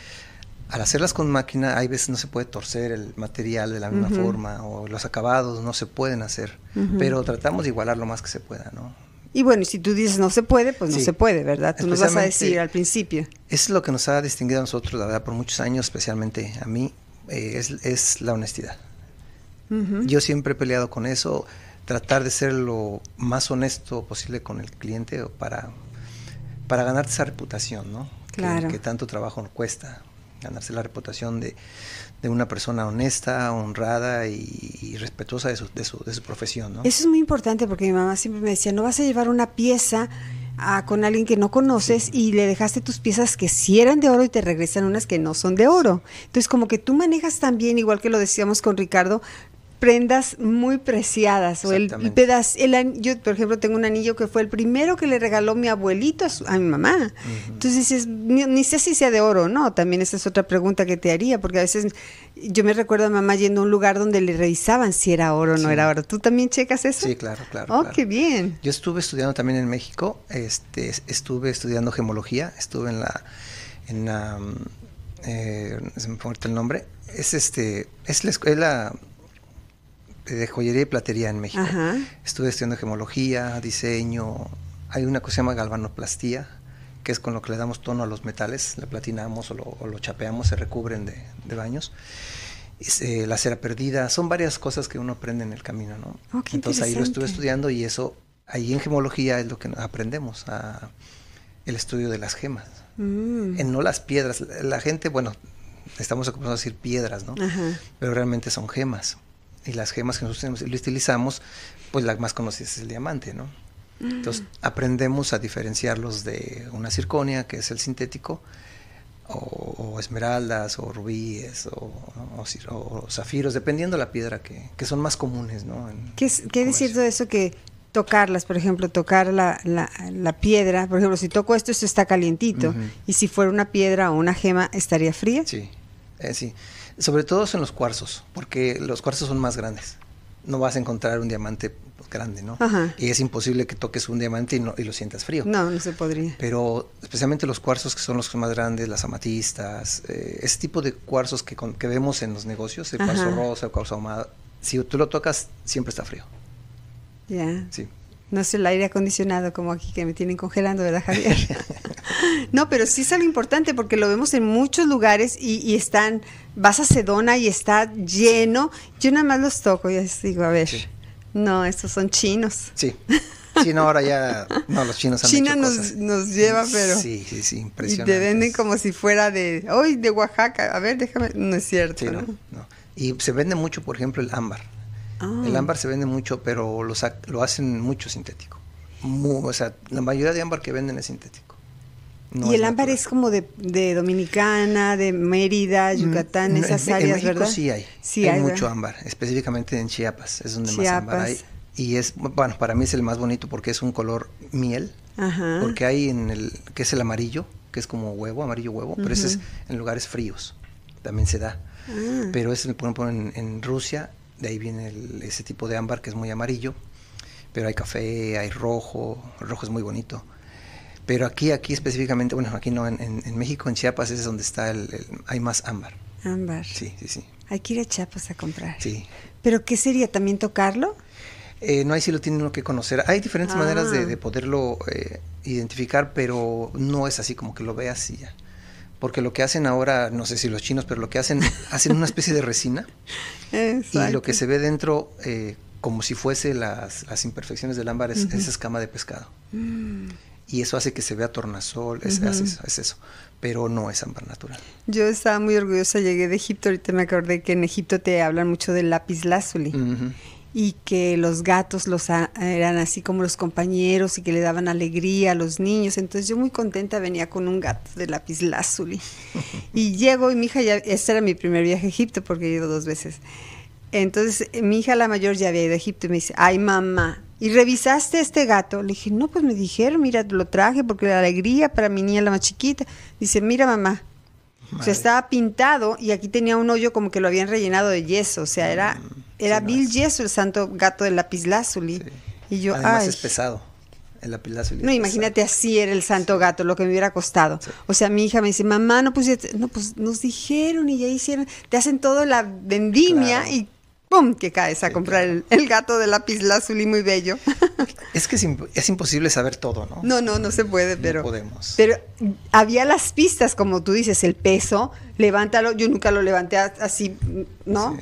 al hacerlas con máquina hay veces no se puede torcer el material de la misma forma o los acabados no se pueden hacer, pero tratamos de igualar lo más que se pueda, ¿no?
Y bueno, si tú dices no se puede, pues no se puede, ¿verdad? Tú nos vas a decir al principio. Eso
Es lo que nos ha distinguido a nosotros, la verdad, por muchos años, especialmente a mí, eh, es, la honestidad. Yo siempre he peleado con eso, tratar de ser lo más honesto posible con el cliente para, para ganarte esa reputación, ¿no? Claro. Que, que tanto trabajo nos cuesta, ganarse la reputación de, de una persona honesta, honrada y, respetuosa de su, de, su, de su, profesión. ¿no? Eso
es muy importante porque mi mamá siempre me decía, no vas a llevar una pieza a, con alguien que no conoces y le dejaste tus piezas que sí eran de oro y te regresan unas que no son de oro. Entonces como que tú manejas también, igual que lo decíamos con Ricardo, prendas muy preciadas. O el, el, yo, por ejemplo, tengo un anillo que fue el primero que le regaló mi abuelito a, mi mamá. Entonces ni, sé si sea de oro o no. También esa es otra pregunta que te haría, porque a veces yo me recuerdo a mamá yendo a un lugar donde le revisaban si era oro o no era oro. ¿Tú
también checas eso? Sí, claro, claro. Oh, qué bien. Yo estuve estudiando también en México. Este, estuve estudiando gemología. Estuve en la. En la mm, eh, se me fue el nombre. Es este. Es la escuela de joyería y platería en México. Estuve estudiando gemología, diseño. Hay una cosa que se llama galvanoplastía, que es con lo que le damos tono a los metales, le platinamos o lo, chapeamos, se recubren de, de baños. Eh, la cera perdida, son varias cosas que uno aprende en el camino, ¿no? Oh, Entonces ahí lo estuve estudiando y eso, ahí en gemología es lo que aprendemos, el estudio de las gemas. Mm. En no las piedras, la gente, bueno, estamos acostumbrados a decir piedras, ¿no? Pero realmente son gemas y las gemas que nosotros utilizamos, pues la más conocida es el diamante, ¿no? Mm. Entonces aprendemos a diferenciarlos de una circonia, que es el sintético, o, esmeraldas, o rubíes, o, zafiros, dependiendo la piedra que, que son más comunes, ¿no?
¿Qué, es, ¿qué de eso que tocarlas, por ejemplo, tocar la, la, piedra, por ejemplo, si toco esto, esto está calientito, y si fuera una piedra o una gema, ¿estaría fría?
Sí, eh, sí. Sobre todo son los cuarzos, porque los cuarzos son más grandes. No vas a encontrar un diamante pues, grande, ¿no? Y es imposible que toques un diamante y, lo sientas frío. No, no se podría. Pero especialmente los cuarzos que son los más grandes, las amatistas, eh, ese tipo de cuarzos que, que vemos en los negocios, el cuarzo rosa, el cuarzo ahumado, si tú lo tocas, siempre está frío. Ya. Sí.
No es el aire acondicionado como aquí que me tienen congelando, ¿verdad, Javier? no, pero sí es algo importante porque lo vemos en muchos lugares y están vas a Sedona y está lleno. Yo nada más los toco y les digo, a ver, no, estos son chinos.
Sí. Sí, ahora ya. No, los chinos han China
nos, lleva, pero. Sí,
sí, sí, impresionante. Y te
venden como si fuera de. hoy de Oaxaca! A ver, déjame.
No es cierto. ¿no? Y se vende mucho, por ejemplo, el ámbar. Ah. El ámbar se vende mucho, pero lo, hacen mucho sintético. o sea, la mayoría de ámbar que venden es sintético y
el ámbar es como de, Dominicana, de Mérida, mm, Yucatán, esas áreas, ¿verdad? Sí hay, hay, mucho
ámbar, específicamente en Chiapas, es donde más ámbar hay. Y es, bueno, para mí es el más bonito porque es un color miel,
Ajá. porque
hay en el, que es el amarillo, que es como huevo, amarillo huevo, pero ese es en lugares fríos, también se da. Ah. Pero ese por ejemplo, en, Rusia, de ahí viene ese tipo de ámbar que es muy amarillo, pero hay café, hay rojo, rojo es muy bonito pero aquí, aquí específicamente, bueno, aquí no, en, México, en Chiapas, es donde está el, hay más ámbar. Ámbar. Sí, sí, sí.
Hay que ir a Chiapas a comprar. Sí. ¿Pero qué sería? ¿También tocarlo?
Eh, no, ahí sí lo tienen uno que conocer. Hay diferentes ah. maneras de, poderlo eh, identificar, pero no es así como que lo veas y ya. Porque lo que hacen ahora, no sé si los chinos, pero lo que hacen, hacen una especie de resina.
Exacto. Y lo que se
ve dentro, eh, como si fuese las, imperfecciones del ámbar, es, esa escama de pescado. Mm y eso hace que se vea tornasol, es, eso, pero no es ámbar natural.
Yo estaba muy orgullosa, llegué de Egipto, ahorita me acordé que en Egipto te hablan mucho del lápiz lazuli. Y que los gatos los eran así como los compañeros y que le daban alegría a los niños. Entonces yo muy contenta venía con un gato de lápiz lazuli. y llego y mi hija ya, este era mi primer viaje a Egipto porque he ido dos veces. Entonces mi hija la mayor ya había ido a Egipto y me dice, ay mamá, y revisaste este gato. Le dije, no, pues me dijeron, mira, lo traje porque la alegría para mi niña la más chiquita. Dice, mira mamá, se o sea, estaba pintado y aquí tenía un hoyo como que lo habían rellenado de yeso, o sea, era, mm, era Bill yeso el santo gato del lapislázuli. Y yo, Además es
pesado. El No, imagínate
así era el santo gato, lo que me hubiera costado. O sea, mi hija me dice, mamá, no pues no, pues nos dijeron y ya hicieron, te hacen todo la vendimia y ¡pum! que caes a comprar el, gato de lápiz y muy bello.
es que es, imposible saber todo, ¿no? No, no, no se
puede, pero. podemos. Pero había las pistas, como tú dices, el peso, levántalo. Yo nunca lo levanté así, ¿no?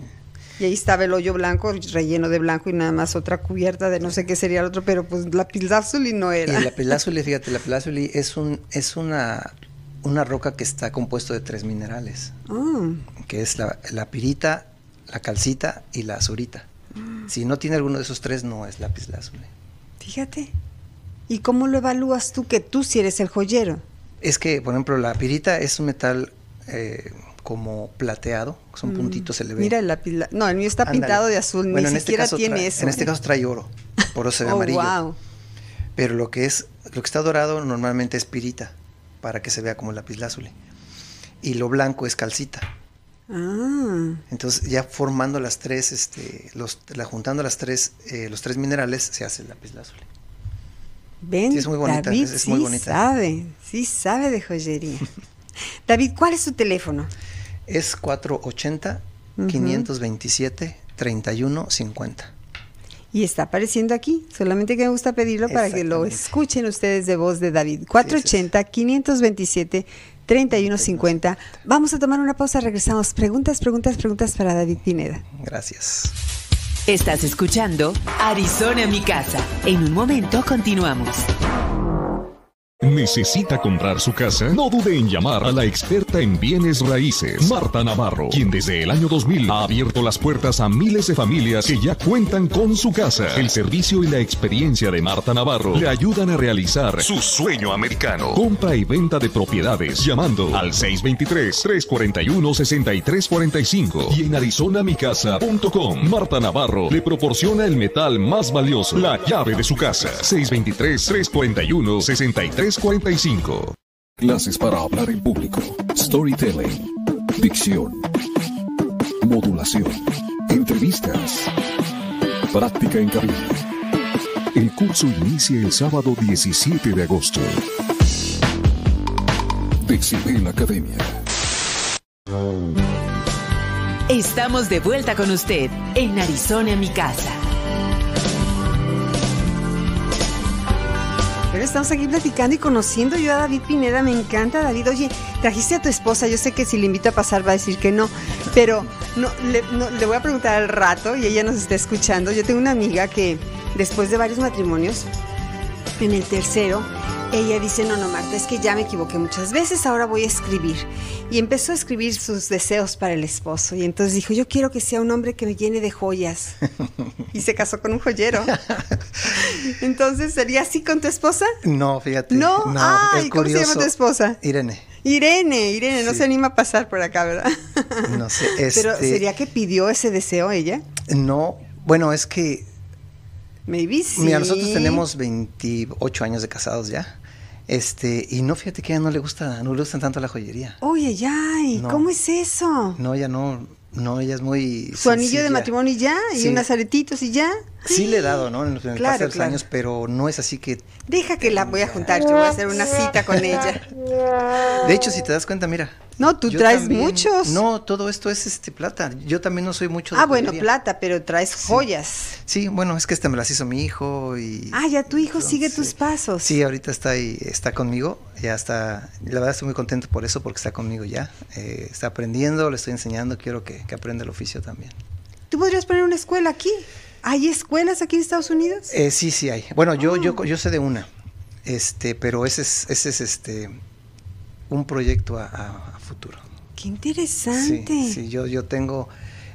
Y ahí estaba el hoyo blanco, relleno de blanco y nada más otra cubierta de no sé qué sería el otro, pero pues la pilazuli no era. Y
la fíjate, la es, un, es una, una roca que está compuesto de tres minerales, ah. que es la pirita, la calcita y la azurita. Mm. Si no tiene alguno de esos tres, no es lápiz lazuli. Fíjate. ¿Y
cómo lo evalúas tú que tú si eres
el joyero? Es que, por ejemplo, la pirita es un metal eh, como plateado, son mm. puntitos, se le Mira
el lápiz. No, el mío está pintado de azul, ni este siquiera tiene eso. En este caso
trae oro, por eso se ve oh, amarillo. Pero lo que es, lo que está dorado normalmente es pirita, para que se vea como lápiz lazuli. Y lo blanco es calcita. Ah. Entonces ya formando las tres, este, la, juntando las tres, eh, los tres minerales se hace el lápiz Ven, es muy bonita, es, muy bonita. sabe,
sí sabe de joyería. David, ¿cuál es su teléfono?
Es 480 527 3150.
Y está apareciendo aquí, solamente que me gusta pedirlo para que lo escuchen ustedes de voz de David. 480 527 3150. Vamos a tomar una pausa, regresamos.
Preguntas, preguntas, preguntas para David Pineda. Gracias. Estás escuchando Arizona, mi casa. En un momento continuamos.
¿Necesita comprar su casa? No dude en llamar a la experta en bienes raíces, Marta Navarro, quien desde el año 2000 ha abierto las puertas a miles de familias que ya cuentan con su casa. El servicio y la experiencia de Marta Navarro le ayudan a realizar su sueño americano. Compra y venta de propiedades llamando al 623-341-6345 y en arizonamicasa.com. Marta Navarro le proporciona el metal más valioso, la llave de su casa. 623-341-6345. 45. Clases para hablar en público, storytelling, dicción, modulación, entrevistas, práctica en cabina. El curso inicia el sábado 17 de agosto. Decibel Academia.
Estamos de vuelta con usted en Arizona, mi casa.
Estamos aquí platicando y conociendo yo a David Pineda. Me encanta, David. Oye, trajiste a tu esposa. Yo sé que si le invito a pasar va a decir que no, pero no, le, le voy a preguntar al rato y ella nos está escuchando. Yo tengo una amiga que después de varios matrimonios, en el tercero, ella dice, no, no, Marta, es que ya me equivoqué muchas veces, ahora voy a escribir. Y empezó a escribir sus deseos para el esposo. Y entonces dijo, yo quiero que sea un hombre que me llene de joyas. y se casó con un joyero. entonces, ¿sería así con tu esposa?
No, fíjate. No, no es curioso. ¿cómo se llama tu esposa? Irene.
Irene, Irene, no se anima a pasar por acá, ¿verdad?
no sé. Este... Pero ¿sería
que pidió ese deseo ella?
No, bueno, es que
Maybe sí. Mira, nosotros tenemos
28 años de casados ya. Este, y no, fíjate que a ella no le gusta, no le gustan tanto la joyería.
Oye, ya, ¿y cómo es eso?
No, ya no, no, ella es muy. Su anillo de matrimonio
y ya, y unas aretitos y ya.
Sí, le he dado, ¿no? En los claro, años, pero no es así que...
Deja que la voy a juntar, yo voy a hacer una cita con ella.
De hecho, si te das cuenta, mira. No, tú traes muchos. No, todo esto es este plata. Yo también no soy mucho de Ah, bueno, plata, pero traes
joyas.
Sí. bueno, es que este me las hizo mi hijo y... Ah, ya tu hijo sigue tus pasos. Sí, ahorita está ahí, está conmigo, ya está... La verdad estoy muy contento por eso, porque está conmigo ya. Eh, está aprendiendo, le estoy enseñando, quiero que, que aprenda el oficio también.
¿Tú podrías poner una escuela aquí? ¿Hay escuelas aquí en Estados Unidos? Eh, sí,
sí hay. Bueno, yo, yo, ah. yo sé de una, este, pero ese es, ese es este, un proyecto a, futuro. Qué
interesante.
Sí, yo, yo tengo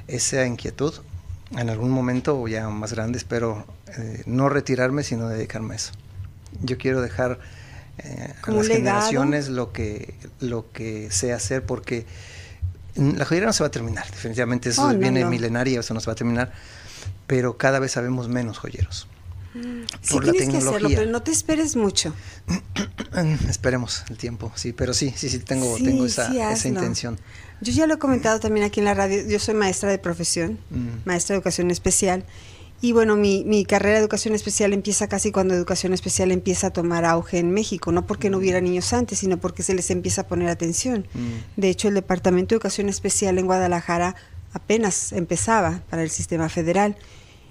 esa inquietud. En algún momento, ya más grande, espero eh, no retirarme, sino dedicarme a eso. Yo quiero dejar eh, a las generaciones lo que, lo que sé hacer, porque la jodida no se va a terminar, definitivamente. Eso viene milenaria, eso no se va a terminar pero cada vez sabemos menos joyeros.
Mm. tienes que hacerlo, pero no te esperes mucho.
Esperemos el tiempo, sí, pero sí, sí, sí, tengo, tengo esa, intención.
Yo ya lo he comentado también aquí en la radio, yo soy maestra de profesión, mm. maestra de educación especial, y bueno, mi, carrera de educación especial empieza casi cuando educación especial empieza a tomar auge en México, no porque no hubiera mm. niños antes, sino porque se les empieza a poner atención. De hecho, el Departamento de Educación Especial en Guadalajara apenas empezaba para el sistema federal.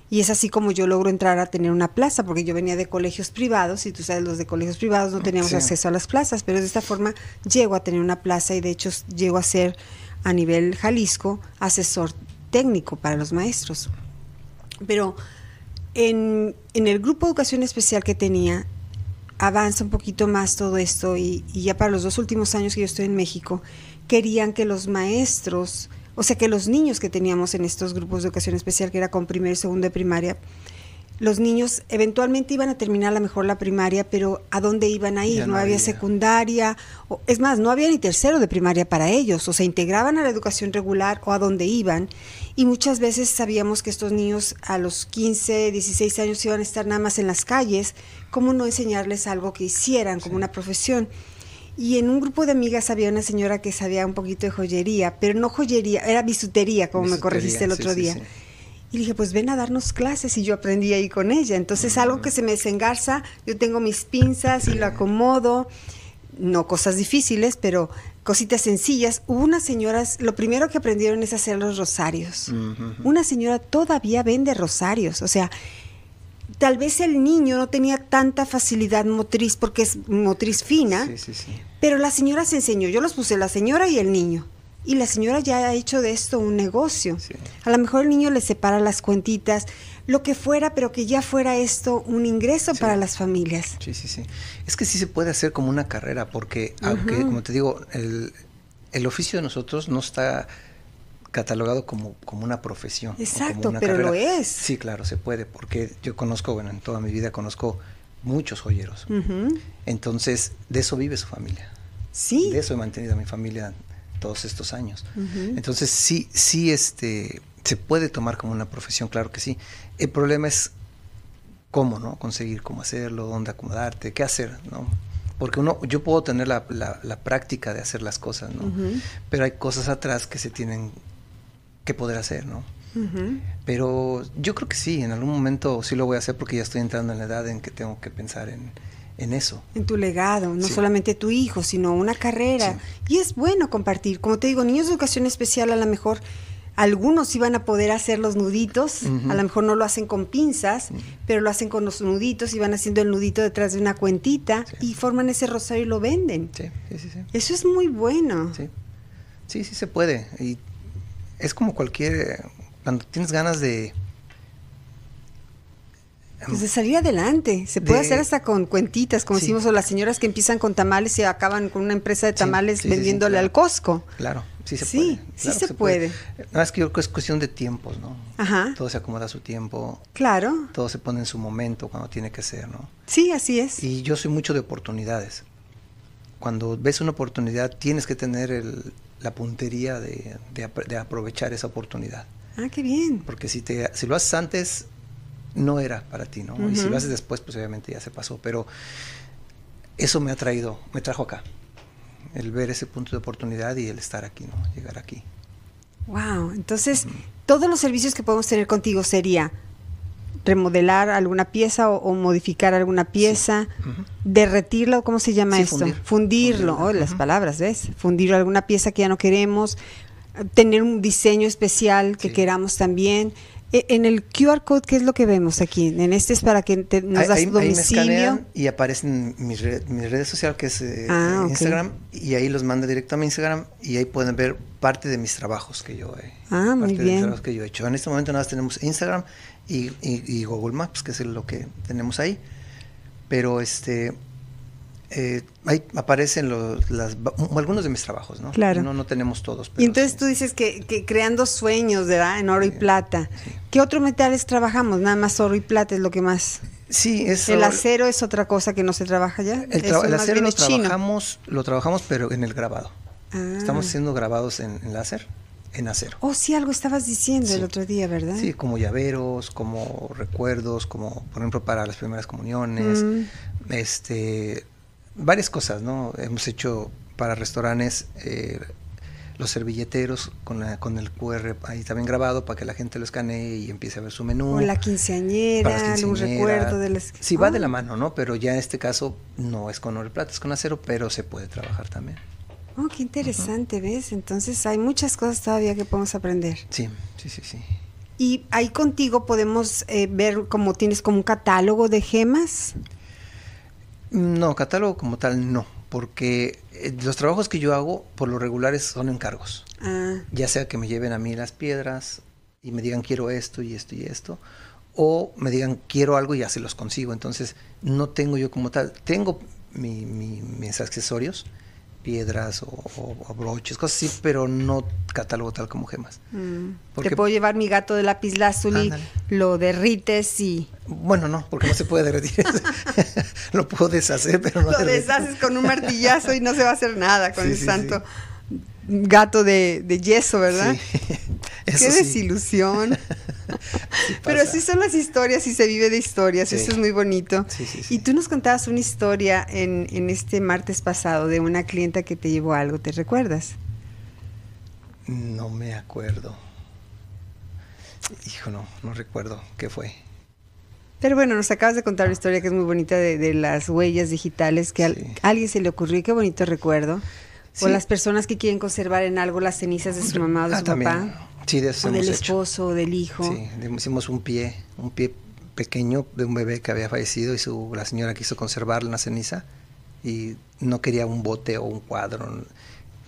Y es así como yo logro entrar a tener una plaza, porque yo venía de colegios privados y tú sabes, los de colegios privados no teníamos acceso a las plazas, pero de esta forma llego a tener una plaza y de hecho llego a ser a nivel Jalisco asesor técnico para los maestros. Pero en, en el grupo de educación especial que tenía, avanza un poquito más todo esto y ya para los dos últimos años que yo estoy en México, querían que los maestros o sea que los niños que teníamos en estos grupos de educación especial, que era con primer y segundo de primaria, los niños eventualmente iban a terminar a lo mejor la primaria, pero ¿a dónde iban a ir? No, había, secundaria, o, es más, no había ni tercero de primaria para ellos, o se integraban a la educación regular o a dónde iban. Y muchas veces sabíamos que estos niños a los 15, 16 años iban a estar nada más en las calles, ¿cómo no enseñarles algo que hicieran como una profesión? Y en un grupo de amigas había una señora que sabía un poquito de joyería, pero no joyería, era bisutería, como me corregiste el otro día. Y dije, pues ven a darnos clases y yo aprendí ahí con ella. Entonces, algo que se me desengarza, yo tengo mis pinzas y lo acomodo. No cosas difíciles, pero cositas sencillas. Hubo unas señoras, lo primero que aprendieron es hacer los rosarios. Una señora todavía vende rosarios, o sea, tal vez el niño no tenía tanta facilidad motriz porque es motriz fina, pero la señora se enseñó, yo los puse la señora y el niño. Y la señora ya ha hecho de esto un negocio. A lo mejor el niño le separa las cuentitas, lo que fuera, pero que ya fuera esto un ingreso para las familias. Sí, sí, sí.
Es que sí se puede hacer como una carrera, porque aunque, como te digo, el, el oficio de nosotros no está catalogado como, como una profesión. Exacto, pero lo es. Sí, claro, se puede, porque yo conozco, bueno, en toda mi vida conozco muchos joyeros. Entonces, de eso vive su familia. Sí. De eso he mantenido a mi familia todos estos años. Entonces, sí, sí, este, se puede tomar como una profesión, claro que sí. El problema es cómo, ¿no? Conseguir cómo hacerlo, dónde acomodarte, qué hacer, ¿no? Porque uno, yo puedo tener la, práctica de hacer las cosas, ¿no? Pero hay cosas atrás que se tienen qué poder hacer, ¿no? Pero yo creo que sí, en algún momento sí lo voy a hacer porque ya estoy entrando en la edad en que tengo que pensar en, eso.
En tu legado, no solamente tu hijo, sino una carrera. Y es bueno compartir. Como te digo, niños de educación especial a lo mejor algunos sí van a poder hacer los nuditos, a lo mejor no lo hacen con pinzas, pero lo hacen con los nuditos y van haciendo el nudito detrás de una cuentita y forman ese rosario y lo
venden. Eso es muy bueno. Sí, sí, sí se puede. Y es como cualquier, cuando tienes ganas de...
Em, pues de salir adelante, se puede hacer hasta con cuentitas, como decimos, o las señoras que empiezan con tamales y acaban con una empresa de tamales vendiéndole al
Costco. Claro, sí se puede. Sí, sí, se, puede. puede. No, es que yo creo que es cuestión de tiempos, ¿no? Ajá. Todo se acomoda a su tiempo. Claro. Todo se pone en su momento cuando tiene que ser, ¿no? Sí, así es. Y yo soy mucho de oportunidades. Cuando ves una oportunidad, tienes que tener el la puntería de, aprovechar esa oportunidad.
Ah, qué bien.
Porque si, te, si lo haces antes, no era para ti, ¿no? Y si lo haces después, pues obviamente ya se pasó. Pero eso me ha traído, me trajo acá. El ver ese punto de oportunidad y el estar aquí, ¿no? Llegar aquí.
Wow. Entonces, todos los servicios que podemos tener contigo sería remodelar alguna pieza o, modificar alguna pieza, derretirlo derretirla, ¿cómo se llama esto? Fundirlo, oh, las palabras, ¿ves? Fundir alguna pieza que ya no queremos, tener un diseño especial que queramos también. E, en el QR code, ¿qué es lo que vemos aquí? En este es para que nos das domicilio.
y aparecen mis, redes sociales, que es eh, ah, Instagram, y ahí los manda directo a mi Instagram y ahí pueden ver parte de mis trabajos que yo he,
ah, muy bien.
que yo he hecho. En este momento nada más tenemos Instagram y, Google Maps, que es lo que tenemos ahí. Pero este eh, ahí aparecen los, algunos de mis trabajos, ¿no? Claro. No, no tenemos todos. y
entonces tú dices que, creando sueños, ¿verdad? En oro y plata. ¿Qué otros metales trabajamos? Nada más oro y plata es lo que más. Sí, es. El acero es otra cosa que no se trabaja ya. El, acero lo trabajamos,
lo trabajamos, pero en el grabado. Ah. Estamos haciendo grabados en láser en acero.
Oh, sí, algo estabas diciendo el otro día, ¿verdad? Sí,
como llaveros, como recuerdos, como por ejemplo para las primeras comuniones, mm. este, varias cosas, ¿no? Hemos hecho para restaurantes eh, los servilleteros con, con el QR ahí también grabado para que la gente lo escanee y empiece a ver su menú. O la
quinceañera, un recuerdo de Sí, va de ah. la
mano, ¿no? Pero ya en este caso no es con oro y plata, es con acero, pero se puede trabajar también.
Oh, qué interesante, ¿ves? Entonces hay muchas cosas todavía que podemos aprender.
Sí, sí, sí, sí.
¿Y ahí contigo podemos eh, ver como tienes como un catálogo de gemas?
No, catálogo como tal no, porque eh, los trabajos que yo hago por lo regulares son encargos. Ah. Ya sea que me lleven a mí las piedras y me digan quiero esto y esto y esto, o me digan quiero algo y ya se los consigo. Entonces no tengo yo como tal, tengo mis accesorios, piedras o, broches, cosas así, pero no catálogo tal como gemas.
Mm. Te puedo llevar mi gato de lápiz lazuli, lo derrites y...
Bueno, no, porque no se puede derretir. lo puedo deshacer, pero no... Lo deshaces
con un martillazo y no se va a hacer nada con el santo gato de, yeso, ¿verdad? Qué desilusión. Pero así son las historias y se vive de historias, eso es muy bonito. y tú nos contabas una historia en, este martes pasado de una clienta que te llevó algo, ¿te recuerdas?
No me acuerdo. Hijo, no, no recuerdo qué fue.
Pero bueno, nos acabas de contar una historia que es muy bonita de, las huellas digitales que a alguien se le ocurrió qué
bonito recuerdo. O las
personas que quieren conservar en algo las cenizas de su mamá o de ah, su papá.
Sí, de eso esposo
o del hijo. Sí,
hicimos un pie, un pie pequeño de un bebé que había fallecido y su, la señora quiso conservar la ceniza y no quería un bote o un cuadro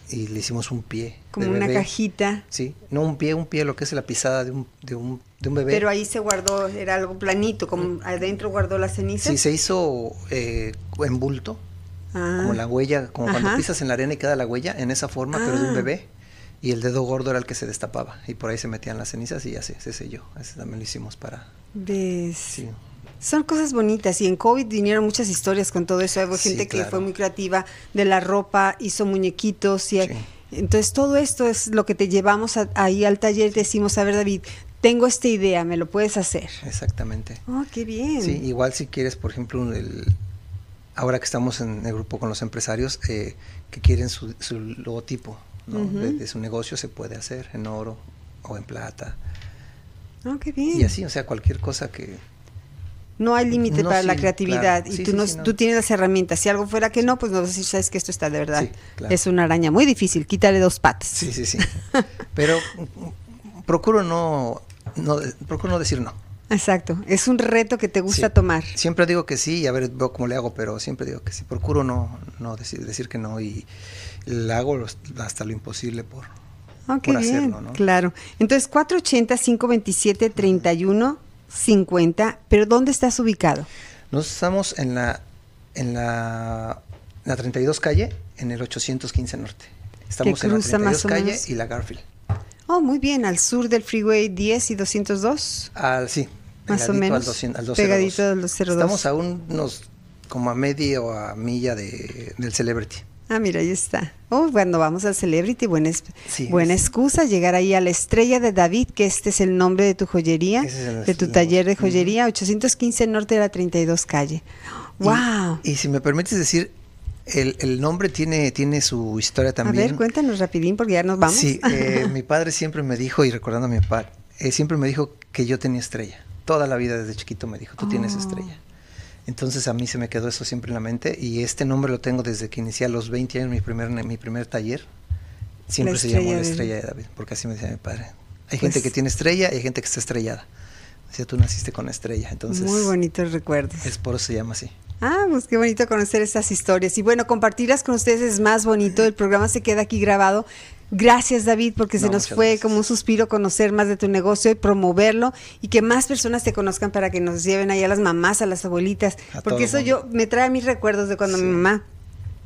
y le hicimos un pie. Como una
cajita.
Sí, no un pie, un pie, lo que es la pisada de un, un, bebé. Pero
ahí se guardó, era algo planito, como eh, adentro guardó la ceniza. Sí, se
hizo eh, en bulto como ah. la huella, como cuando pisas en la arena y queda la huella, en esa forma, pero de un ah. bebé. Y el dedo gordo era el que se destapaba. Y por ahí se metían las cenizas y ya se, selló. eso también lo hicimos para.
Son cosas bonitas y en COVID vinieron muchas historias con todo eso. hay gente que fue muy creativa de la ropa, hizo muñequitos y entonces todo esto es lo que te llevamos ahí al taller y decimos, a ver David, tengo esta idea, me lo puedes hacer.
Exactamente.
Oh, qué bien.
Sí, igual si quieres, por ejemplo, el, ahora que estamos en el grupo con los empresarios eh, que quieren su, logotipo de, su negocio, se puede hacer en oro o en plata.
Oh, qué bien. Y así, o sea,
cualquier cosa que...
No hay límite para la creatividad y tú, tienes las herramientas. Si algo fuera que no, pues no si sabes que esto está de verdad. Es una araña muy difícil, quítale dos patas. Sí, sí, sí.
Pero procuro no, no, procuro no decir no. Exacto, es un reto que te gusta tomar. Siempre digo que sí, y a ver, veo cómo le hago, pero siempre digo que sí. Procuro no, no decir, decir que no y le hago hasta lo imposible por, ah, por hacerlo. ¿no? Claro.
Entonces, 480-527-3150, pero ¿dónde estás
ubicado? Nos estamos en la, en la, 32 calle, en el 815 norte.
Estamos en la 32 calle y la Garfield. Oh, muy bien, al sur del Freeway 10 y 202.
Al, sí, más o menos. pegaditos 200, al 202. Estamos a unos como a media o a milla de, del Celebrity.
Ah, mira, ahí está. Oh, cuando vamos al Celebrity, buena, excusa llegar ahí a la estrella de David, que este es el nombre de tu joyería, de tu taller de joyería, 815
Norte de la 32 Calle. ¡Wow! Y, si me permites decir, el, nombre tiene, tiene su historia también. A ver,
cuéntanos rapidín porque ya nos vamos. Sí, eh, mi
padre siempre me dijo, y recordando a mi papá, eh, siempre me dijo que yo tenía estrella toda la vida desde chiquito me dijo, tú tienes ah. estrella. Entonces a mí se me quedó eso siempre en la mente y este nombre lo tengo desde que inicié a los 20 años mi primer, mi primer taller. Siempre se llamó estrella de David, porque así me decía mi padre. Hay pues gente que tiene estrella y hay gente que está estrellada. O sea, tú naciste con estrella, entonces... Muy bonitos recuerdos. Es por eso se llama así.
Ah, pues qué bonito conocer estas historias. Y bueno, compartirlas con ustedes es más bonito. El programa se queda aquí grabado. Gracias David, porque se nos fue como un suspiro conocer más de tu negocio y promoverlo y que más personas te conozcan para que nos lleven ahí a las mamás, a las abuelitas, porque eso yo me trae a mis recuerdos de cuando mi mamá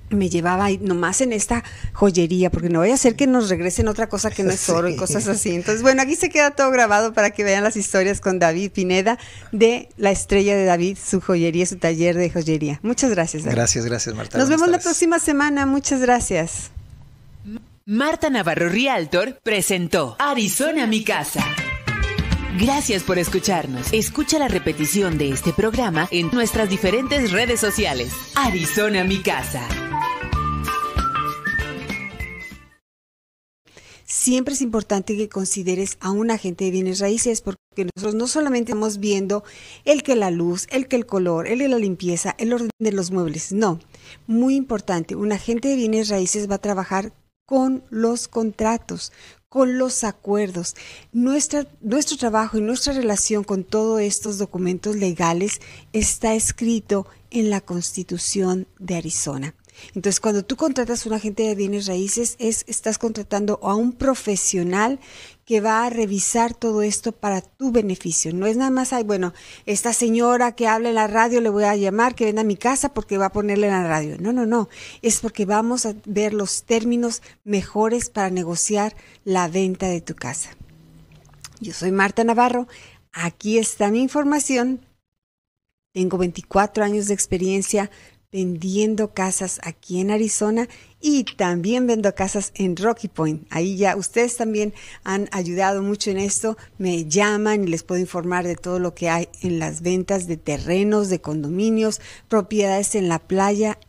me llevaba nomás en esta joyería, porque no voy a hacer que nos regresen otra cosa que no es oro y cosas así. Entonces, bueno, aquí se queda todo grabado para que vean las historias con David Pineda de La Estrella de David, su joyería, su taller de joyería. Muchas gracias. David.
Gracias, gracias, Marta. Nos vemos
la próxima semana.
Muchas gracias. Marta Navarro Rialtor presentó Arizona mi casa. Gracias por escucharnos. Escucha la repetición de este programa en nuestras diferentes redes sociales. Arizona mi casa.
Siempre es importante que consideres a un agente de bienes raíces porque nosotros no solamente estamos viendo el que la luz, el que el color, el de la limpieza, el orden de los muebles, no. Muy importante, un agente de bienes raíces va a trabajar con los contratos, con los acuerdos. Nuestra, nuestro trabajo y nuestra relación con todos estos documentos legales está escrito en la Constitución de Arizona. Entonces, cuando tú contratas a un agente de bienes raíces, es, estás contratando a un profesional que va a revisar todo esto para tu beneficio. No es nada más, hay, bueno, esta señora que habla en la radio le voy a llamar, que venda a mi casa porque va a ponerle en la radio. No, no, no. Es porque vamos a ver los términos mejores para negociar la venta de tu casa. Yo soy Marta Navarro. Aquí está mi información. Tengo 24 años de experiencia vendiendo casas aquí en Arizona y también vendo casas en Rocky Point. Ahí ya ustedes también han ayudado mucho en esto. Me llaman y les puedo informar de todo lo que hay en las ventas de terrenos, de condominios, propiedades en la playa